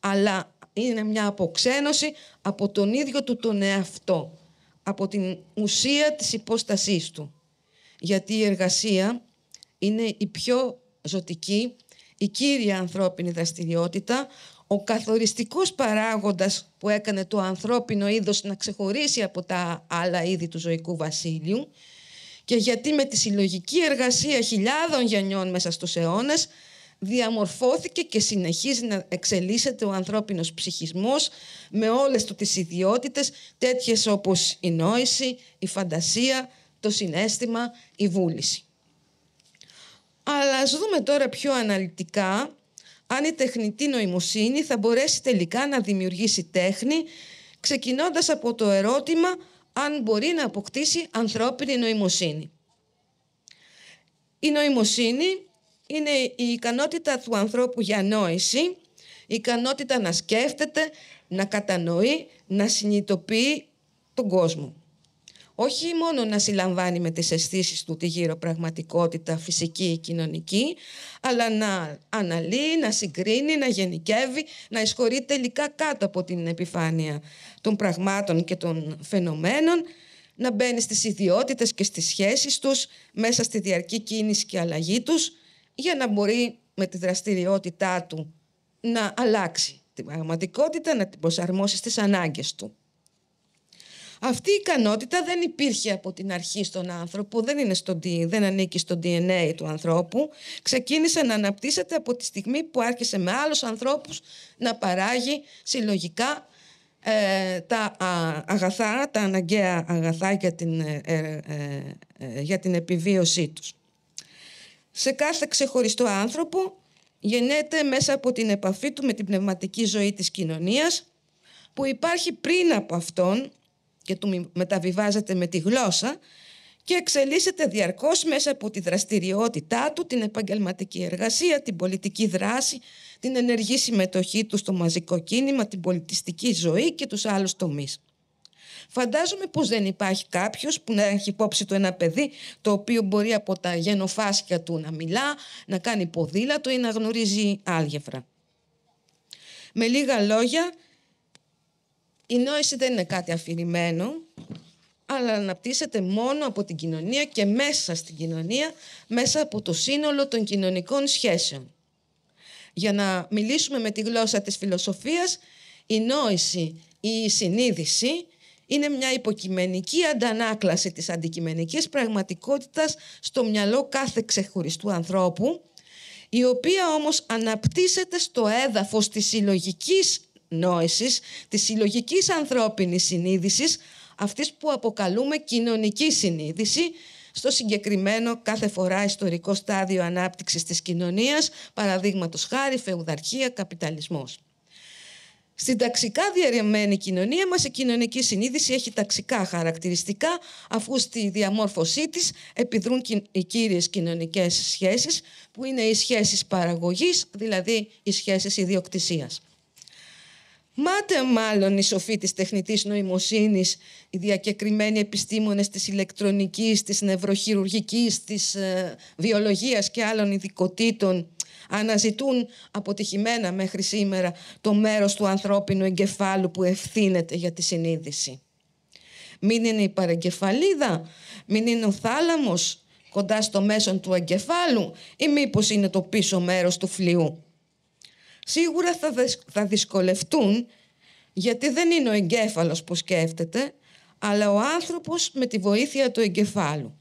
αλλά είναι μια αποξένωση από τον ίδιο του τον εαυτό, από την ουσία της υπόστασής του. Γιατί η εργασία είναι η πιο ζωτική η κύρια ανθρώπινη δραστηριότητα, ο καθοριστικός παράγοντας που έκανε το ανθρώπινο είδος να ξεχωρίσει από τα άλλα είδη του ζωικού βασίλειου και γιατί με τη συλλογική εργασία χιλιάδων γενιών μέσα στους αιώνες διαμορφώθηκε και συνεχίζει να εξελίσσεται ο ανθρώπινος ψυχισμός με όλες του τις ιδιότητες τέτοιες όπως η νόηση, η φαντασία, το συνέστημα, η βούληση. Αλλά ας δούμε τώρα πιο αναλυτικά αν η τεχνητή νοημοσύνη θα μπορέσει τελικά να δημιουργήσει τέχνη ξεκινώντας από το ερώτημα αν μπορεί να αποκτήσει ανθρώπινη νοημοσύνη. Η νοημοσύνη είναι η ικανότητα του ανθρώπου για νόηση, η ικανότητα να σκέφτεται, να κατανοεί, να συνειδητοποιεί τον κόσμο όχι μόνο να συλλαμβάνει με τις αισθήσεις του τη γύρω πραγματικότητα φυσική ή κοινωνική, αλλά να αναλύει, να συγκρίνει, να γενικεύει, να εισχωρεί τελικά κάτω από την επιφάνεια των πραγμάτων και των φαινομένων, να μπαίνει στις ιδιότητες και στις σχέσεις τους μέσα στη διαρκή κίνηση και αλλαγή τους, για να μπορεί με τη δραστηριότητά του να αλλάξει την πραγματικότητα, να την προσαρμόσει στις ανάγκες του. Αυτή η ικανότητα δεν υπήρχε από την αρχή στον άνθρωπο, δεν, δεν ανήκει στο DNA του ανθρώπου. Ξεκίνησε να αναπτύσσεται από τη στιγμή που άρχισε με άλλους ανθρώπους να παράγει συλλογικά ε, τα αγαθά, τα αναγκαία αγαθά για την, ε, ε, ε, για την επιβίωσή τους. Σε κάθε ξεχωριστό άνθρωπο γεννιέται μέσα από την επαφή του με την πνευματική ζωή της κοινωνίας που υπάρχει πριν από αυτόν και του μεταβιβάζεται με τη γλώσσα και εξελίσσεται διαρκώς μέσα από τη δραστηριότητά του, την επαγγελματική εργασία, την πολιτική δράση, την ενεργή συμμετοχή του στο μαζικό κίνημα, την πολιτιστική ζωή και τους άλλους τομείς. Φαντάζομαι πως δεν υπάρχει κάποιος που να έχει υπόψη του ένα παιδί το οποίο μπορεί από τα γενοφάσκια του να μιλά, να κάνει ποδήλατο ή να γνωρίζει άλγευρα. Με λίγα λόγια, η νόηση δεν είναι κάτι αφηρημένο, αλλά αναπτύσσεται μόνο από την κοινωνία και μέσα στην κοινωνία, μέσα από το σύνολο των κοινωνικών σχέσεων. Για να μιλήσουμε με τη γλώσσα της φιλοσοφίας, η νόηση ή η συνείδηση είναι μια υποκειμενική αντανάκλαση της αντικειμενικής πραγματικότητας στο μυαλό κάθε ξεχωριστού ανθρώπου, η οποία όμως αναπτύσσεται στο έδαφος της συλλογικής νόησης, της συλλογικής ανθρώπινης συνείδησης, αυτής που αποκαλούμε κοινωνική συνείδηση, στο συγκεκριμένο κάθε φορά ιστορικό στάδιο ανάπτυξης της κοινωνίας, παραδείγματος χάρη, φεουδαρχία, καπιταλισμός. Στην ταξικά διαρρεμένη κοινωνία μας η κοινωνική συνείδηση έχει ταξικά χαρακτηριστικά αφού στη διαμόρφωσή της επιδρούν οι κύριες κοινωνικές σχέσεις που είναι οι σχέσεις παραγωγής, δηλαδή οι σχέσεις ιδιοκτησίας. Μάται μάλλον οι σοφοί της τεχνητής νοημοσύνης, οι διακεκριμένοι επιστήμονες της ηλεκτρονικής, της νευροχειρουργικής, της ε, βιολογίας και άλλων ειδικοτήτων αναζητούν αποτυχημένα μέχρι σήμερα το μέρος του ανθρώπινου εγκεφάλου που ευθύνεται για τη συνείδηση. Μην είναι η παρεγκεφαλίδα, μην είναι ο θάλαμος κοντά στο μέσον του εγκεφάλου ή μήπως είναι το πίσω μέρος του φλοιού σίγουρα θα, δυσκολευτούν γιατί δεν είναι ο εγκέφαλος που σκέφτεται, αλλά ο άνθρωπος με τη βοήθεια του εγκεφάλου.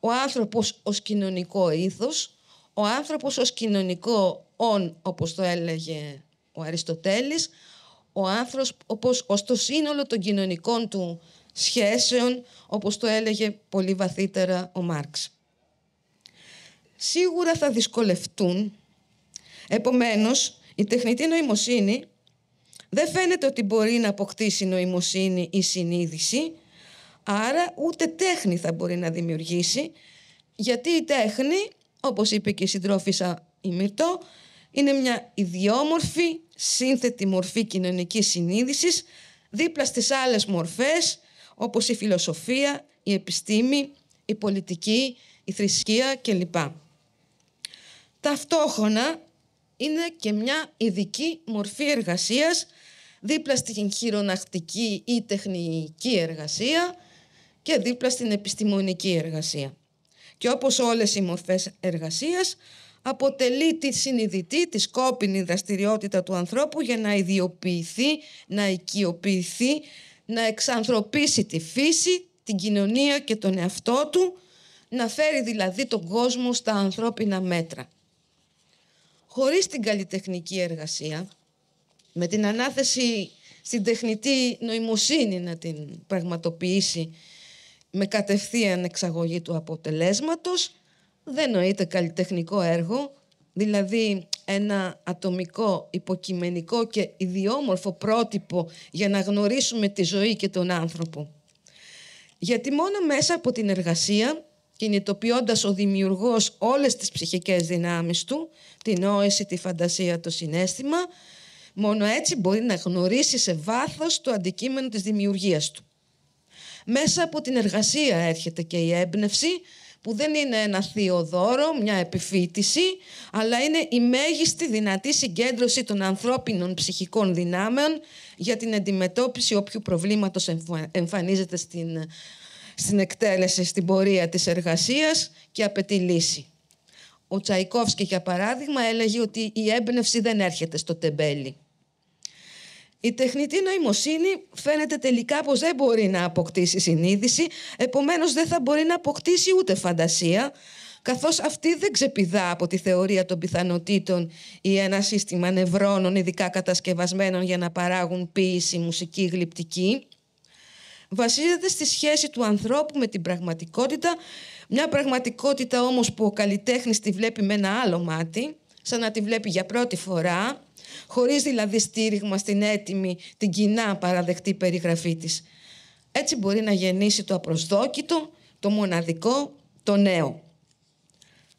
Ο άνθρωπος ως κοινωνικό ήθος, ο άνθρωπος ως κοινωνικό «ον», όπως το έλεγε ο Αριστοτέλης, ο άνθρωπος ως το σύνολο των κοινωνικών του σχέσεων, όπως το έλεγε πολύ βαθύτερα ο Μάρξ. Σίγουρα θα δυσκολευτούν, επομένως η τεχνητή νοημοσύνη δεν φαίνεται ότι μπορεί να αποκτήσει νοημοσύνη ή συνείδηση, άρα ούτε τέχνη θα μπορεί να δημιουργήσει, γιατί η τέχνη, όπως είπε και η συντρόφισσα η Μυρτώ, είναι μια ιδιόμορφη, σύνθετη μορφή κοινωνικής συνείδησης, δίπλα στις άλλες μορφές, όπως η φιλοσοφία, η επιστήμη, η πολιτική, η θρησκεία κλπ. Ταυτόχρονα, είναι και μια ειδική μορφή εργασίας δίπλα στην χειρονακτική ή τεχνική εργασία και δίπλα στην επιστημονική εργασία. Και όπως όλες οι μορφές εργασίας, αποτελεί τη συνειδητή, τη σκόπινη δραστηριότητα του ανθρώπου για να ιδιοποιηθεί, να οικειοποιηθεί, να εξανθρωπίσει τη φύση, την κοινωνία και τον εαυτό του, να φέρει δηλαδή τον κόσμο στα ανθρώπινα μέτρα χωρίς την καλλιτεχνική εργασία, με την ανάθεση στην τεχνητή νοημοσύνη να την πραγματοποιήσει με κατευθείαν εξαγωγή του αποτελέσματος, δεν νοείται καλλιτεχνικό έργο, δηλαδή ένα ατομικό, υποκειμενικό και ιδιόμορφο πρότυπο για να γνωρίσουμε τη ζωή και τον άνθρωπο. Γιατί μόνο μέσα από την εργασία κινητοποιώντας ο δημιουργός όλες τις ψυχικές δυνάμεις του, την νόηση, τη φαντασία, το συνέστημα, μόνο έτσι μπορεί να γνωρίσει σε βάθος το αντικείμενο της δημιουργίας του. Μέσα από την εργασία έρχεται και η έμπνευση, που δεν είναι ένα θείο δώρο, μια επιφύτηση, αλλά είναι η μέγιστη δυνατή συγκέντρωση των ανθρώπινων ψυχικών δυνάμεων για την αντιμετώπιση όποιου προβλήματος εμφανίζεται στην στην εκτέλεση στην πορεία της εργασίας και απαιτεί λύση. Ο Τσαϊκόφσκι, για παράδειγμα, έλεγε ότι η έμπνευση δεν έρχεται στο τεμπέλι. Η τεχνητή νοημοσύνη φαίνεται τελικά πως δεν μπορεί να αποκτήσει συνείδηση, επομένως δεν θα μπορεί να αποκτήσει ούτε φαντασία, καθώς αυτή δεν ξεπηδά από τη θεωρία των πιθανοτήτων ή ένα σύστημα νευρώνων ειδικά κατασκευασμένων για να παράγουν ποίηση, μουσική, γλυπτική, βασίζεται στη σχέση του ανθρώπου με την πραγματικότητα, μια πραγματικότητα όμως που ο καλλιτέχνης τη βλέπει με ένα άλλο μάτι, σαν να τη βλέπει για πρώτη φορά, χωρίς δηλαδή στήριγμα στην έτοιμη, την κοινά παραδεκτή περιγραφή της. Έτσι μπορεί να γεννήσει το απροσδόκητο, το μοναδικό, το νέο.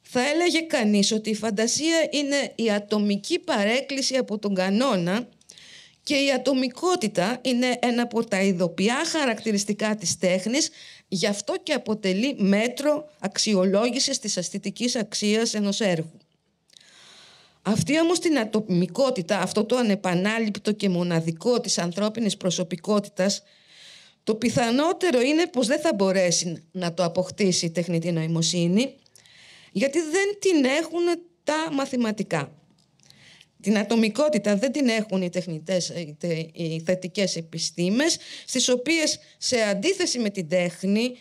Θα έλεγε κανείς ότι η φαντασία είναι η ατομική παρέκκληση από τον κανόνα και η ατομικότητα είναι ένα από τα ειδοποιά χαρακτηριστικά της τέχνης, γι' αυτό και αποτελεί μέτρο αξιολόγησης της αστική αξίας ενός έργου. Αυτή όμως την ατομικότητα, αυτό το ανεπανάληπτο και μοναδικό της ανθρώπινης προσωπικότητας, το πιθανότερο είναι πως δεν θα μπορέσει να το αποκτήσει η τεχνητή νοημοσύνη, γιατί δεν την έχουν τα μαθηματικά την ατομικότητα δεν την έχουν οι τεχνητές, ε, οι θετικές επιστήμες, στις οποίες σε αντίθεση με την τέχνη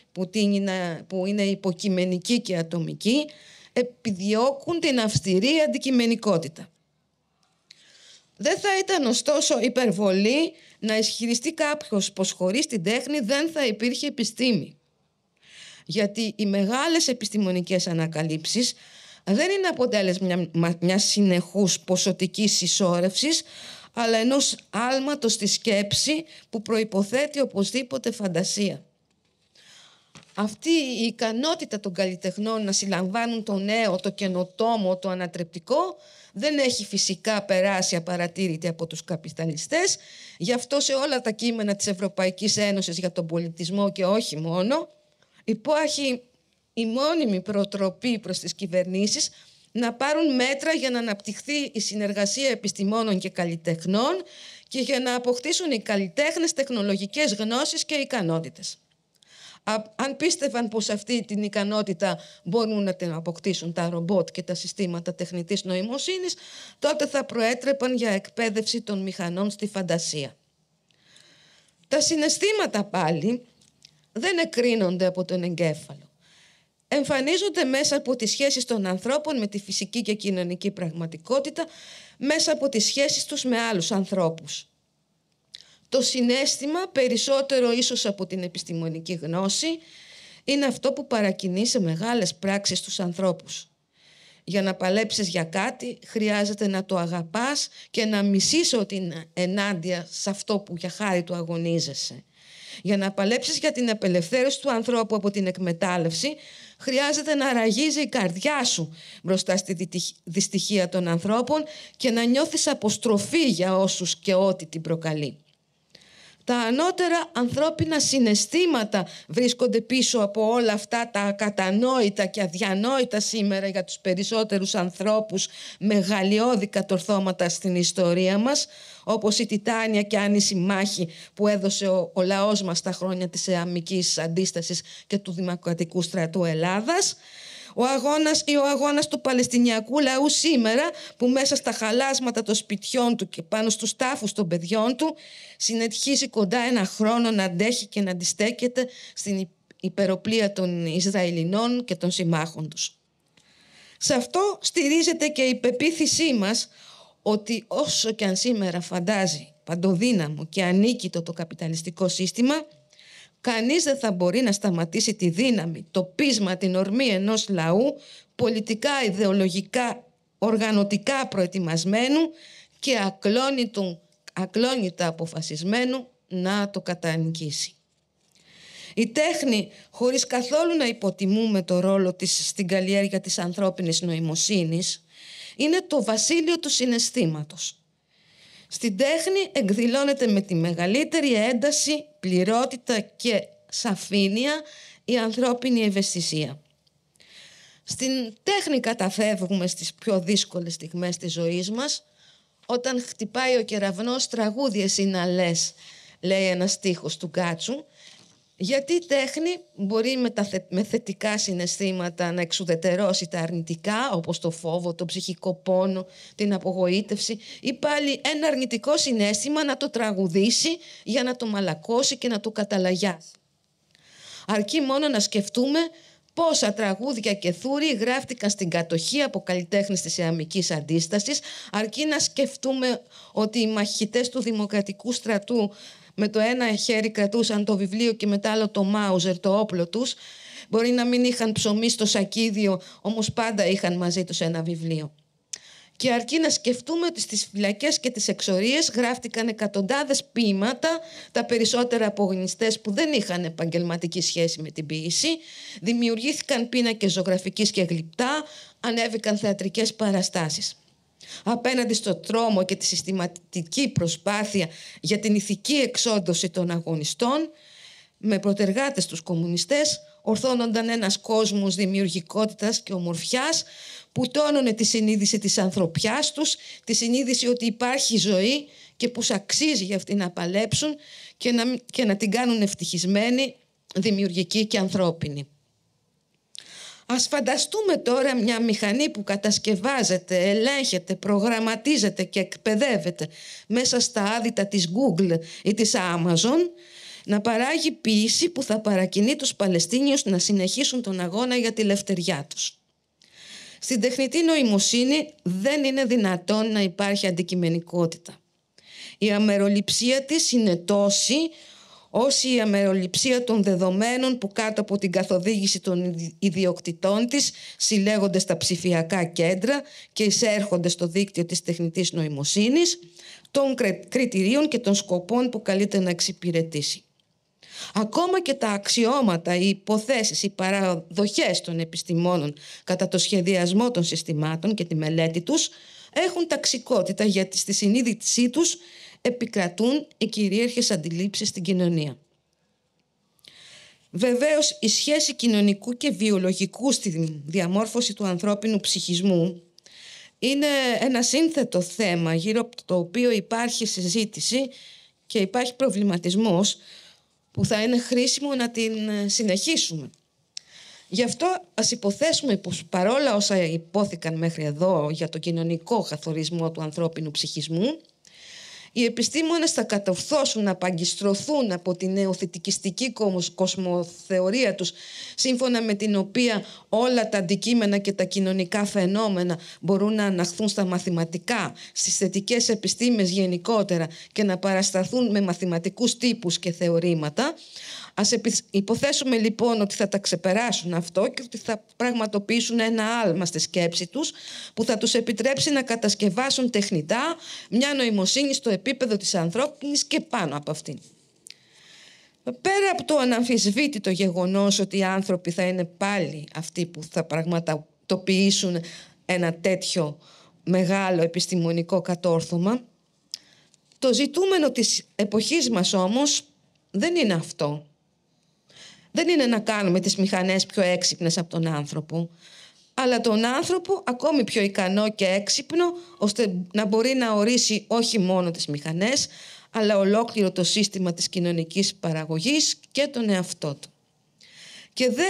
που είναι υποκειμενική και ατομική, επιδιώκουν την αυστηρή αντικειμενικότητα. Δεν θα ήταν ωστόσο υπερβολή να ισχυριστεί κάποιος πως χωρίς την τέχνη δεν θα υπήρχε επιστήμη. Γιατί οι μεγάλες επιστημονικές ανακαλύψεις δεν είναι αποτέλεσμα μια, μιας συνεχούς ποσοτικής συσσόρευσης, αλλά ενός άλματος στη σκέψη που προϋποθέτει οπωσδήποτε φαντασία. Αυτή η ικανότητα των καλλιτεχνών να συλλαμβάνουν το νέο, το καινοτόμο, το ανατρεπτικό δεν έχει φυσικά περάσει απαρατήρητη από τους καπιταλιστές. Γι' αυτό σε όλα τα κείμενα της Ευρωπαϊκής Ένωσης για τον πολιτισμό και όχι μόνο υπάρχει η μόνιμη προτροπή προς τις κυβερνήσεις να πάρουν μέτρα για να αναπτυχθεί η συνεργασία επιστημόνων και καλλιτεχνών και για να αποκτήσουν οι καλλιτέχνες τεχνολογικές γνώσεις και ικανότητες. Αν πίστευαν πως αυτή την ικανότητα μπορούν να την αποκτήσουν τα ρομπότ και τα συστήματα τεχνητής νοημοσύνης, τότε θα προέτρεπαν για εκπαίδευση των μηχανών στη φαντασία. Τα συναισθήματα πάλι δεν εκρίνονται από τον εγκέφαλο εμφανίζονται μέσα από τις σχέσεις των ανθρώπων με τη φυσική και κοινωνική πραγματικότητα, μέσα από τις σχέσεις τους με άλλους ανθρώπους. Το συνέστημα, περισσότερο ίσως από την επιστημονική γνώση, είναι αυτό που παρακινεί σε μεγάλες πράξεις τους ανθρώπους. Για να παλέψεις για κάτι, χρειάζεται να το αγαπάς και να μισείς ότι είναι ενάντια σε αυτό που για χάρη του αγωνίζεσαι. Για να παλέψεις για την απελευθέρωση του ανθρώπου από την εκμετάλλευση, χρειάζεται να ραγίζει η καρδιά σου μπροστά στη δυστυχία των ανθρώπων και να νιώθεις αποστροφή για όσους και ό,τι την προκαλεί. Τα ανώτερα ανθρώπινα συναισθήματα βρίσκονται πίσω από όλα αυτά τα ακατανόητα και αδιανόητα σήμερα για τους περισσότερους ανθρώπους μεγαλειώδη κατορθώματα στην ιστορία μας, όπως η τιτάνια και η Συμμάχη που έδωσε ο, ο λαός μας τα χρόνια της αμικής αντίστασης και του Δημοκρατικού Στρατού Ελλάδας. Ο αγώνας ή ο αγώνας του Παλαιστινιακού λαού σήμερα που μέσα στα χαλάσματα των σπιτιών του και πάνω στους τάφους των παιδιών του συνεχίζει κοντά ένα χρόνο να αντέχει και να αντιστέκεται στην υπεροπλία των Ισραηλινών και των συμμάχων τους. Σε αυτό στηρίζεται και η πεποίθησή μας ότι όσο και αν σήμερα φαντάζει παντοδύναμο και ανίκητο το καπιταλιστικό σύστημα, Κανείς δεν θα μπορεί να σταματήσει τη δύναμη, το πείσμα, την ορμή ενός λαού, πολιτικά, ιδεολογικά, οργανωτικά προετοιμασμένου και ακλόνητου, ακλόνητα αποφασισμένου να το κατανικήσει. Η τέχνη, χωρίς καθόλου να υποτιμούμε το ρόλο της στην καλλιέργεια της ανθρώπινης νοημοσύνης, είναι το βασίλειο του συναισθήματος. Στην τέχνη εκδηλώνεται με τη μεγαλύτερη ένταση, πληρότητα και σαφήνεια η ανθρώπινη ευαισθησία. Στην τέχνη καταφεύγουμε στις πιο δύσκολες στιγμές της ζωής μας, όταν χτυπάει ο κεραυνός τραγούδιες είναι αλές, λέει ένας στίχος του Κάτσου, γιατί η τέχνη μπορεί με, τα θετικά συναισθήματα να εξουδετερώσει τα αρνητικά, όπως το φόβο, το ψυχικό πόνο, την απογοήτευση, ή πάλι ένα αρνητικό συνέστημα να το τραγουδήσει για να το μαλακώσει και να το καταλαγιάσει. Αρκεί μόνο να σκεφτούμε πόσα τραγούδια και θούρι γράφτηκαν στην κατοχή από καλλιτέχνες της ιαμικής αντίστασης, αρκεί να σκεφτούμε ότι οι μαχητές του δημοκρατικού στρατού με το ένα χέρι κρατούσαν το βιβλίο και μετά άλλο το Μάουζερ, το όπλο τους. Μπορεί να μην είχαν ψωμί στο σακίδιο, όμως πάντα είχαν μαζί τους ένα βιβλίο. Και αρκεί να σκεφτούμε ότι στις φυλακές και τις εξορίες γράφτηκαν εκατοντάδες ποίηματα, τα περισσότερα από που δεν είχαν επαγγελματική σχέση με την ποίηση, δημιουργήθηκαν πίνακες ζωγραφικής και γλυπτά, ανέβηκαν θεατρικές παραστάσεις απέναντι στο τρόμο και τη συστηματική προσπάθεια για την ηθική εξόντωση των αγωνιστών, με προτεργάτες τους κομμουνιστές, ορθώνονταν ένας κόσμος δημιουργικότητας και ομορφιάς που τόνωνε τη συνείδηση της ανθρωπιάς τους, τη συνείδηση ότι υπάρχει ζωή και που αξίζει για αυτή να παλέψουν και να, και να την κάνουν ευτυχισμένη, δημιουργική και ανθρώπινη. Ας φανταστούμε τώρα μια μηχανή που κατασκευάζεται, ελέγχεται, προγραμματίζεται και εκπαιδεύεται μέσα στα άδυτα της Google ή της Amazon να παράγει ποιήση που θα παρακινεί τους Παλαιστίνιους να συνεχίσουν τον αγώνα για τη λευτεριά τους. Στην τεχνητή νοημοσύνη δεν είναι δυνατόν να υπάρχει αντικειμενικότητα. Η αμεροληψία της είναι τόση ως η αμεροληψία των δεδομένων που κάτω από την καθοδήγηση των ιδιοκτητών της συλλέγονται στα ψηφιακά κέντρα και εισέρχονται στο δίκτυο της τεχνητής νοημοσύνης, των κριτηρίων και των σκοπών που καλείται να εξυπηρετήσει. Ακόμα και τα αξιώματα, οι υποθέσεις, οι παραδοχές των επιστημόνων κατά το σχεδιασμό των συστημάτων και τη μελέτη τους έχουν ταξικότητα γιατί στη συνείδησή τους επικρατούν οι κυρίαρχες αντιλήψεις στην κοινωνία. Βεβαίως, η σχέση κοινωνικού και βιολογικού στη διαμόρφωση του ανθρώπινου ψυχισμού είναι ένα σύνθετο θέμα γύρω από το οποίο υπάρχει συζήτηση και υπάρχει προβληματισμός που θα είναι χρήσιμο να την ε, συνεχίσουμε. Γι' αυτό ας υποθέσουμε πως παρόλα όσα υπόθηκαν μέχρι εδώ για το κοινωνικό καθορισμό του ανθρώπινου ψυχισμού, οι επιστήμονες θα κατορθώσουν να παγκιστρωθούν από τη νεοθετικιστική κοσμοθεωρία τους, σύμφωνα με την οποία όλα τα αντικείμενα και τα κοινωνικά φαινόμενα μπορούν να αναχθούν στα μαθηματικά, στις θετικές επιστήμες γενικότερα και να παρασταθούν με μαθηματικούς τύπους και θεωρήματα. Ας υποθέσουμε λοιπόν ότι θα τα ξεπεράσουν αυτό και ότι θα πραγματοποιήσουν ένα άλμα στη σκέψη τους που θα τους επιτρέψει να κατασκευάσουν τεχνητά μια νοημοσύνη στο επίπεδο της ανθρώπινης και πάνω από αυτήν. Πέρα από το αναμφισβήτητο γεγονός ότι οι άνθρωποι θα είναι πάλι αυτοί που θα πραγματοποιήσουν ένα τέτοιο μεγάλο επιστημονικό κατόρθωμα, το ζητούμενο της εποχής μας όμως δεν είναι αυτό δεν είναι να κάνουμε τις μηχανές πιο έξυπνες από τον άνθρωπο, αλλά τον άνθρωπο ακόμη πιο ικανό και έξυπνο, ώστε να μπορεί να ορίσει όχι μόνο τις μηχανές, αλλά ολόκληρο το σύστημα της κοινωνικής παραγωγής και τον εαυτό του. Και δε,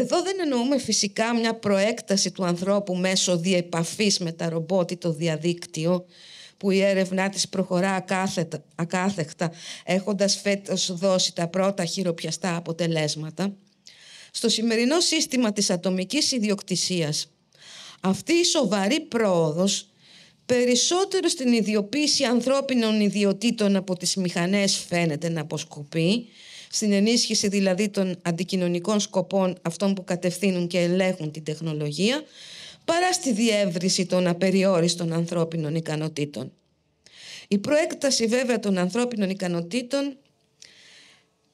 εδώ δεν εννοούμε φυσικά μια προέκταση του ανθρώπου μέσω διεπαφής με τα ρομπότ ή το διαδίκτυο, που η έρευνά της προχωρά ακάθετα, ακάθεκτα έχοντας φέτος δώσει τα πρώτα χειροπιαστά αποτελέσματα, στο σημερινό σύστημα της ατομικής ιδιοκτησίας αυτή η σοβαρή πρόοδος περισσότερο στην ιδιοποίηση ανθρώπινων ιδιωτήτων από τις μηχανές φαίνεται να αποσκοπεί, στην ενίσχυση δηλαδή των αντικοινωνικών σκοπών αυτών που κατευθύνουν και ελέγχουν την τεχνολογία παρά στη διεύρυνση των απεριόριστων ανθρώπινων ικανοτήτων. Η προέκταση βέβαια των ανθρώπινων ικανοτήτων,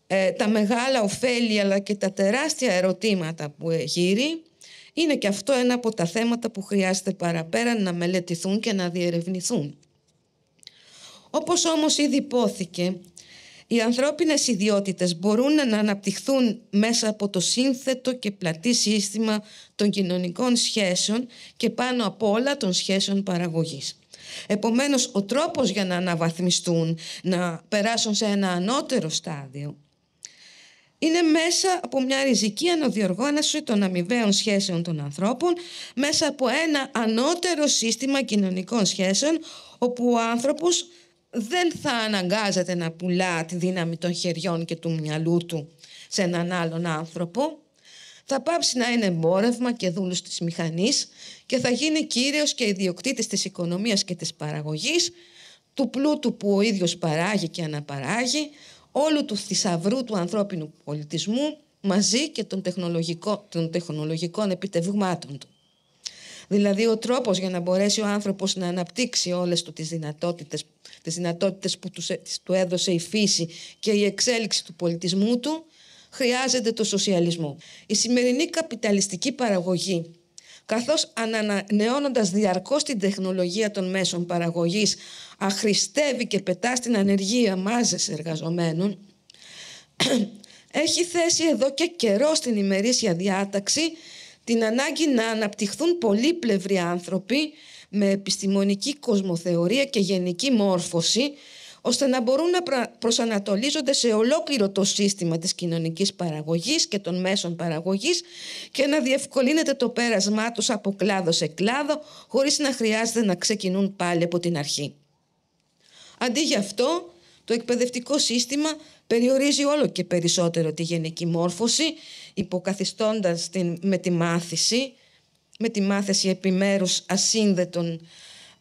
ε, τα μεγάλα ωφέλη αλλά και τα τεράστια ερωτήματα που γύρει, είναι και αυτό ένα από τα θέματα που χρειάζεται παραπέρα να μελετηθούν και να διερευνηθούν. Όπως όμως ήδη υπόθηκε, οι ανθρώπινες ιδιότητες μπορούν να αναπτυχθούν μέσα από το σύνθετο και πλατή σύστημα των κοινωνικών σχέσεων και πάνω απ' όλα των σχέσεων παραγωγής. Επομένως, ο τρόπος για να αναβαθμιστούν, να περάσουν σε ένα ανώτερο στάδιο, είναι μέσα από μια ριζική αναδιοργάνωση των αμοιβαίων σχέσεων των ανθρώπων, μέσα από ένα ανώτερο σύστημα κοινωνικών σχέσεων, όπου ο άνθρωπος δεν θα αναγκάζεται να πουλά τη δύναμη των χεριών και του μυαλού του σε έναν άλλον άνθρωπο. Θα πάψει να είναι εμπόρευμα και δούλος της μηχανής και θα γίνει κύριος και ιδιοκτήτης της οικονομίας και της παραγωγής, του πλούτου που ο ίδιος παράγει και αναπαράγει, όλου του θησαυρού του ανθρώπινου πολιτισμού μαζί και των των τεχνολογικών επιτευγμάτων του. Δηλαδή ο τρόπος για να μπορέσει ο άνθρωπος να αναπτύξει όλες του τις δυνατότητες, τις δυνατότητες που ε, του έδωσε η φύση και η εξέλιξη του πολιτισμού του χρειάζεται το σοσιαλισμό. Η σημερινή καπιταλιστική παραγωγή καθώς ανανεώνοντας διαρκώς την τεχνολογία των μέσων παραγωγής αχρηστεύει και πετά στην ανεργία μάζες εργαζομένων, έχει θέσει εδώ και καιρό στην ημερήσια διάταξη την ανάγκη να αναπτυχθούν πλευροί άνθρωποι με επιστημονική κοσμοθεωρία και γενική μόρφωση, ώστε να μπορούν να προσανατολίζονται σε ολόκληρο το σύστημα της κοινωνικής παραγωγής και των μέσων παραγωγής και να διευκολύνεται το πέρασμά τους από κλάδο σε κλάδο, χωρίς να χρειάζεται να ξεκινούν πάλι από την αρχή. Αντί γι' αυτό, το εκπαιδευτικό σύστημα περιορίζει όλο και περισσότερο τη γενική μόρφωση, υποκαθιστώντας την με τη μάθηση, με τη μάθηση επιμέρους ασύνδετων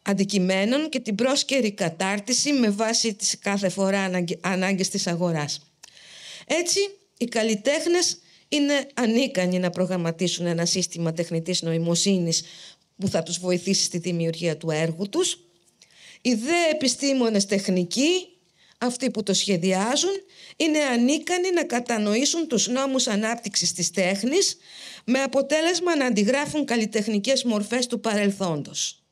αντικειμένων και την πρόσκαιρη κατάρτιση με βάση τις κάθε φορά ανάγκες της αγοράς. Έτσι, οι καλλιτέχνες είναι ανίκανοι να προγραμματίσουν ένα σύστημα τεχνητής νοημοσύνης που θα τους βοηθήσει στη δημιουργία του έργου τους. Οι δε επιστήμονες τεχνικοί αυτοί που το σχεδιάζουν είναι ανίκανοι να κατανοήσουν τους νόμους ανάπτυξης της τέχνης με αποτέλεσμα να αντιγράφουν καλλιτεχνικές μορφές του παρελθόντος.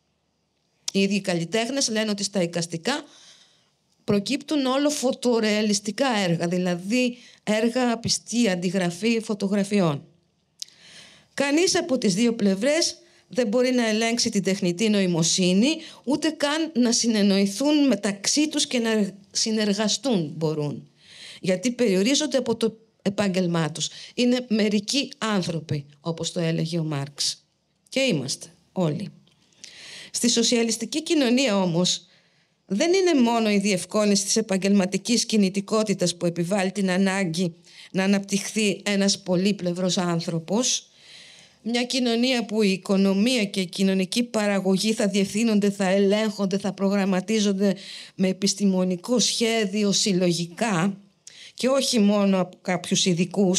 Οι ίδιοι καλλιτέχνες λένε ότι στα εικαστικά προκύπτουν όλο φωτορεαλιστικά έργα, δηλαδή έργα απιστή αντιγραφή φωτογραφιών. Κανείς από τις δύο πλευρές δεν μπορεί να ελέγξει την τεχνητή νοημοσύνη, ούτε καν να συνεννοηθούν μεταξύ τους και να συνεργαστούν μπορούν. Γιατί περιορίζονται από το επάγγελμά τους. Είναι μερικοί άνθρωποι, όπως το έλεγε ο Μάρξ. Και είμαστε όλοι. Στη σοσιαλιστική κοινωνία όμως, δεν είναι μόνο η διευκόλυνση της επαγγελματικής κινητικότητας που επιβάλλει την ανάγκη να αναπτυχθεί ένας πολύπλευρος άνθρωπος, μια κοινωνία που η οικονομία και η κοινωνική παραγωγή θα διευθύνονται, θα ελέγχονται, θα προγραμματίζονται με επιστημονικό σχέδιο συλλογικά και όχι μόνο από κάποιους ειδικούς,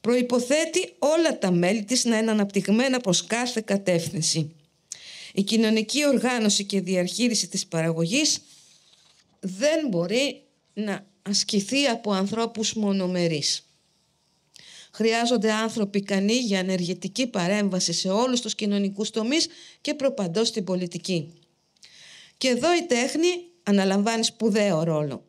προϋποθέτει όλα τα μέλη της να είναι αναπτυγμένα προς κάθε κατεύθυνση. Η κοινωνική οργάνωση και διαχείριση της παραγωγής δεν μπορεί να ασκηθεί από ανθρώπους μονομερείς. Χρειάζονται άνθρωποι ικανοί για ενεργητική παρέμβαση σε όλους τους κοινωνικούς τομείς και προπαντός στην πολιτική. Και εδώ η τέχνη αναλαμβάνει σπουδαίο ρόλο.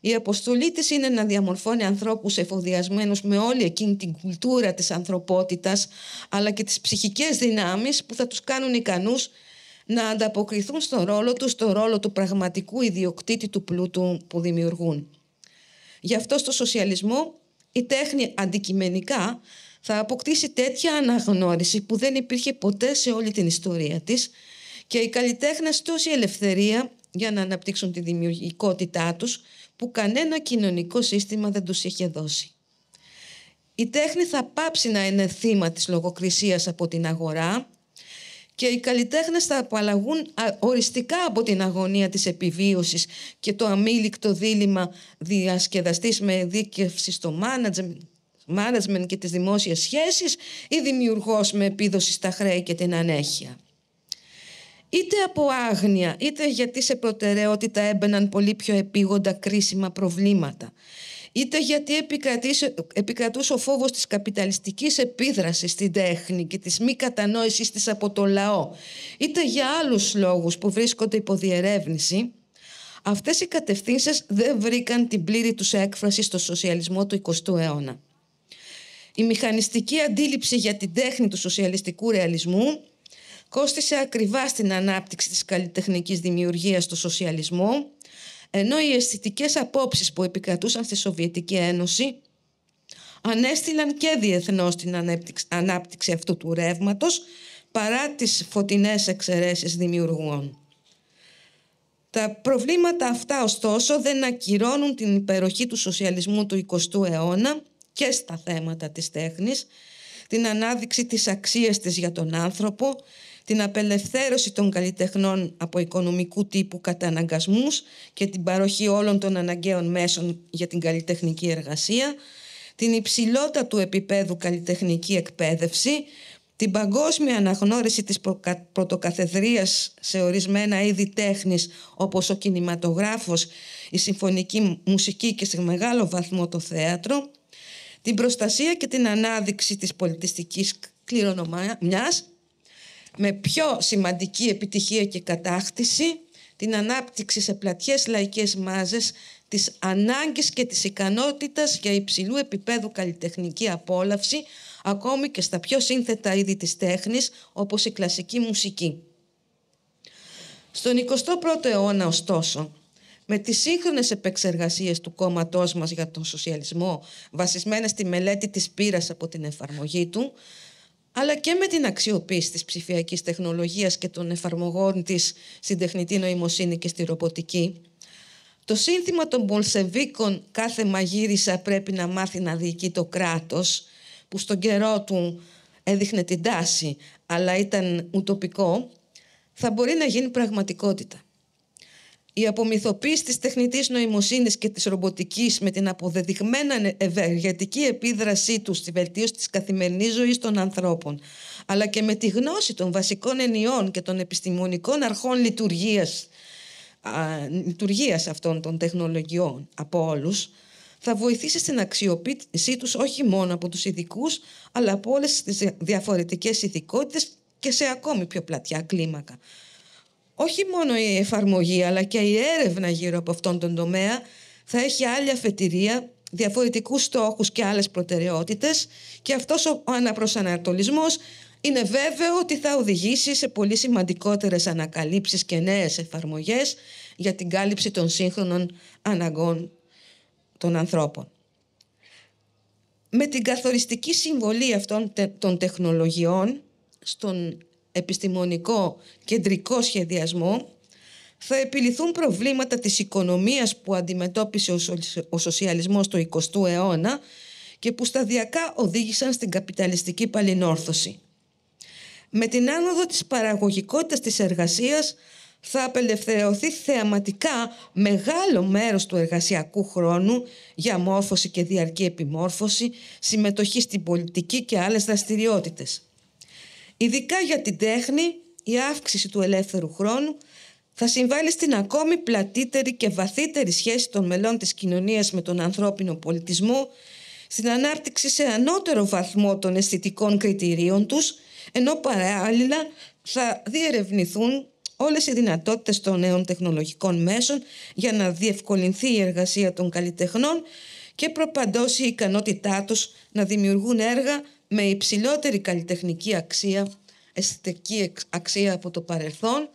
Η αποστολή της είναι να διαμορφώνει ανθρώπους εφοδιασμένους με όλη εκείνη την κουλτούρα της ανθρωπότητας, αλλά και τις ψυχικές δυνάμεις που θα τους κάνουν ικανούς να ανταποκριθούν στον ρόλο τους, στον ρόλο του πραγματικού ιδιοκτήτη του πλούτου που δημιουργούν. Γι' αυτό στο σοσιαλισμό η τέχνη αντικειμενικά θα αποκτήσει τέτοια αναγνώριση που δεν υπήρχε ποτέ σε όλη την ιστορία της και οι καλλιτέχνες τόση ελευθερία για να αναπτύξουν τη δημιουργικότητά τους που κανένα κοινωνικό σύστημα δεν τους είχε δώσει. Η τέχνη θα πάψει να είναι θύμα της λογοκρισίας από την αγορά και οι καλλιτέχνες θα απαλλαγούν οριστικά από την αγωνία της επιβίωσης και το αμήλικτο δίλημα διασκεδαστής με δίκευση στο management και τις δημόσιες σχέσεις ή δημιουργός με επίδοση στα χρέη και την ανέχεια. Είτε από άγνοια, είτε γιατί σε προτεραιότητα έμπαιναν πολύ πιο επίγοντα κρίσιμα προβλήματα είτε γιατί επικρατούσε ο φόβος της καπιταλιστικής επίδρασης στην τέχνη και της μη κατανόησης της από το λαό, είτε για άλλους λόγους που βρίσκονται υπό διερεύνηση, αυτές οι κατευθύνσεις δεν βρήκαν την πλήρη τους έκφραση στο σοσιαλισμό του 20ου αιώνα. Η μηχανιστική αντίληψη για την τέχνη του σοσιαλιστικού ρεαλισμού κόστησε ακριβά στην ανάπτυξη της καλλιτεχνικής δημιουργίας του σοσιαλισμού ενώ οι αισθητικές απόψεις που επικρατούσαν στη Σοβιετική Ένωση ανέστηλαν και διεθνώς την ανάπτυξη αυτού του ρεύματος παρά τις φωτεινές εξαιρέσεις δημιουργών. Τα προβλήματα αυτά ωστόσο δεν ακυρώνουν την υπεροχή του σοσιαλισμού του 20ου αιώνα και στα θέματα της τέχνης, την ανάδειξη της αξίας της για τον άνθρωπο, την απελευθέρωση των καλλιτεχνών από οικονομικού τύπου καταναγκασμούς και την παροχή όλων των αναγκαίων μέσων για την καλλιτεχνική εργασία, την υψηλότητα του επίπεδου καλλιτεχνική εκπαίδευση, την παγκόσμια αναγνώριση της πρωτοκαθεδρίας σε ορισμένα είδη τέχνης όπως ο κινηματογράφος, η συμφωνική μουσική και σε μεγάλο βαθμό το θέατρο, την προστασία και την ανάδειξη της πολιτιστικής κληρονομιάς με πιο σημαντική επιτυχία και κατάκτηση την ανάπτυξη σε πλατιές λαϊκές μάζες της ανάγκης και της ικανότητας για υψηλού επίπεδου καλλιτεχνική απόλαυση ακόμη και στα πιο σύνθετα είδη της τέχνης όπως η κλασική μουσική. Στον 21ο αιώνα ωστόσο, με τις σύγχρονες επεξεργασίες του κόμματός μας για τον σοσιαλισμό βασισμένες στη μελέτη της πείρας από την εφαρμογή του, αλλά και με την αξιοποίηση της ψηφιακής τεχνολογίας και των εφαρμογών της στην τεχνητή νοημοσύνη και στη ρομποτική. Το σύνθημα των Πολσεβίκων «Κάθε μαγείρισα πρέπει να μάθει να διοικεί το κράτος» που στον καιρό του έδειχνε την τάση αλλά ήταν ουτοπικό, θα μπορεί να γίνει πραγματικότητα. Η απομυθοποίηση της τεχνητής νοημοσύνης και της ρομποτικής με την αποδεδειγμένα ευεργετική επίδρασή τους στη βελτίωση της καθημερινής ζωής των ανθρώπων, αλλά και με τη γνώση των βασικών ενιών και των επιστημονικών αρχών λειτουργίας λειτουργίας αυτών των τεχνολογιών από όλους, θα βοηθήσει στην αξιοποίησή τους όχι μόνο από τους ειδικούς, αλλά από όλες τις διαφορετικές ειδικότητες και σε ακόμη πιο πλατιά κλίμακα όχι μόνο η εφαρμογή αλλά και η έρευνα γύρω από αυτόν τον τομέα θα έχει άλλη αφετηρία, διαφορετικούς στόχους και άλλες προτεραιότητες και αυτός ο αναπροσανατολισμός είναι βέβαιο ότι θα οδηγήσει σε πολύ σημαντικότερες ανακαλύψεις και νέες εφαρμογές για την κάλυψη των σύγχρονων αναγκών των ανθρώπων. Με την καθοριστική συμβολή αυτών των τεχνολογιών στον επιστημονικό κεντρικό σχεδιασμό θα επιληθούν προβλήματα της οικονομίας που αντιμετώπισε ο σοσιαλισμός το 20ου αιώνα και που σταδιακά οδήγησαν στην καπιταλιστική παλινόρθωση. Με την άνοδο της παραγωγικότητας της εργασίας θα απελευθερωθεί θεαματικά μεγάλο μέρος του εργασιακού χρόνου για μόρφωση και διαρκή επιμόρφωση, συμμετοχή στην πολιτική και άλλες δραστηριότητες. Ειδικά για την τέχνη, η αύξηση του ελεύθερου χρόνου θα συμβάλλει στην ακόμη πλατύτερη και βαθύτερη σχέση των μελών της κοινωνίας με τον ανθρώπινο πολιτισμό, στην ανάπτυξη σε ανώτερο βαθμό των αισθητικών κριτηρίων τους, ενώ παράλληλα θα διερευνηθούν όλες οι δυνατότητες των νέων τεχνολογικών μέσων για να διευκολυνθεί η εργασία των καλλιτεχνών και προπαντώσει η ικανότητά τους να δημιουργούν έργα με υψηλότερη καλλιτεχνική αξία, αισθητική αξία από το παρελθόν,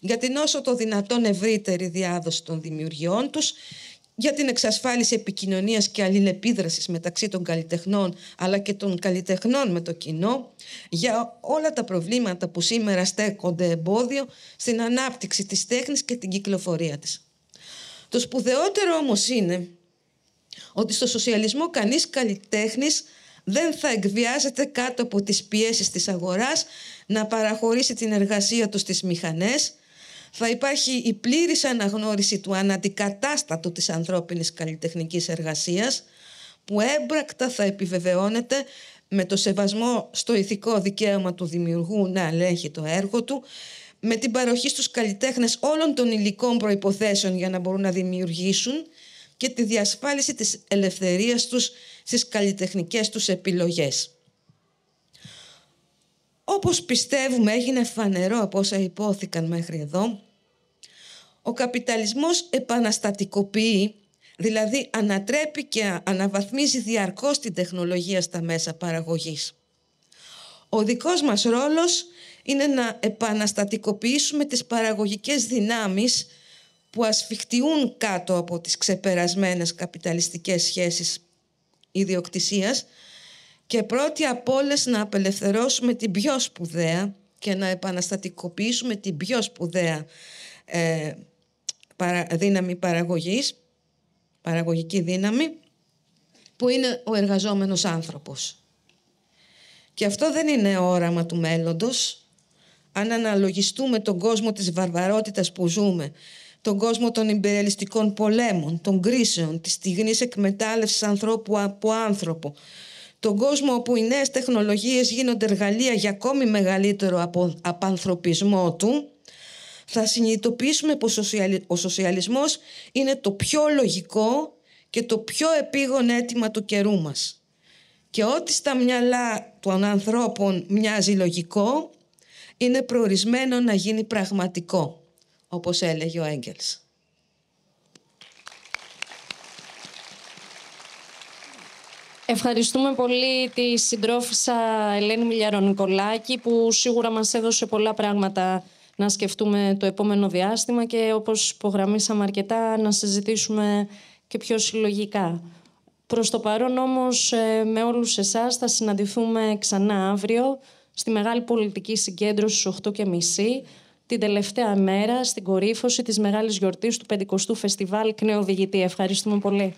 για την όσο το δυνατόν ευρύτερη διάδοση των δημιουργιών τους, για την εξασφάλιση επικοινωνίας και αλληλεπίδρασης μεταξύ των καλλιτεχνών αλλά και των καλλιτεχνών με το κοινό, για όλα τα προβλήματα που σήμερα στέκονται εμπόδιο στην ανάπτυξη της τέχνης και την κυκλοφορία της. Το σπουδαιότερο όμως είναι ότι στο σοσιαλισμό κανείς καλλιτέχνης δεν θα εκβιάζεται κάτω από τις πιέσεις της αγοράς να παραχωρήσει την εργασία του στις μηχανές, θα υπάρχει η πλήρης αναγνώριση του αναντικατάστατου της ανθρώπινης καλλιτεχνικής εργασίας, που έμπρακτα θα επιβεβαιώνεται με το σεβασμό στο ηθικό δικαίωμα του δημιουργού να ελέγχει το έργο του, με την παροχή στους καλλιτέχνες όλων των υλικών προϋποθέσεων για να μπορούν να δημιουργήσουν και τη διασφάλιση της ελευθερίας τους στις καλλιτεχνικές τους επιλογές. Όπως πιστεύουμε έγινε φανερό από όσα υπόθηκαν μέχρι εδώ, ο καπιταλισμός επαναστατικοποιεί, δηλαδή ανατρέπει και αναβαθμίζει διαρκώς την τεχνολογία στα μέσα παραγωγής. Ο δικός μας ρόλος είναι να επαναστατικοποιήσουμε τις παραγωγικές δυνάμεις που ασφιχτιούν κάτω από τις ξεπερασμένες καπιταλιστικές σχέσεις ιδιοκτησίας και πρώτη απ' όλες να απελευθερώσουμε την πιο σπουδαία και να επαναστατικοποιήσουμε την πιο σπουδαία ε, παρα, δύναμη παραγωγής, παραγωγική δύναμη, που είναι ο εργαζόμενος άνθρωπος. Και αυτό δεν είναι όραμα του μέλλοντος. Αν αναλογιστούμε τον κόσμο της βαρβαρότητας που ζούμε τον κόσμο των υπερελιστικών πολέμων, των κρίσεων, της στιγνής εκμετάλλευσης ανθρώπου από άνθρωπο, τον κόσμο όπου οι νέες τεχνολογίες γίνονται εργαλεία για ακόμη μεγαλύτερο απανθρωπισμό του, θα συνειδητοποιήσουμε πως ο σοσιαλισμός είναι το πιο λογικό και το πιο επίγον αίτημα του καιρού μας. Και ό,τι στα μυαλά των ανθρώπων μοιάζει λογικό, είναι προορισμένο να γίνει πραγματικό όπως έλεγε ο Έγκελς. Ευχαριστούμε πολύ τη συντρόφισσα Ελένη Μιλιαρό-Νικολάκη που σίγουρα μας έδωσε πολλά πράγματα να σκεφτούμε το επόμενο διάστημα και όπως υπογραμμίσαμε αρκετά να συζητήσουμε και πιο συλλογικά. Προς το παρόν όμως ε, με όλους εσάς θα συναντηθούμε ξανά αύριο στη Μεγάλη Πολιτική Συγκέντρωση στις 8.30 την τελευταία μέρα στην κορύφωση της μεγάλης γιορτής του 50ου Φεστιβάλ Κνέο Ευχαριστούμε πολύ.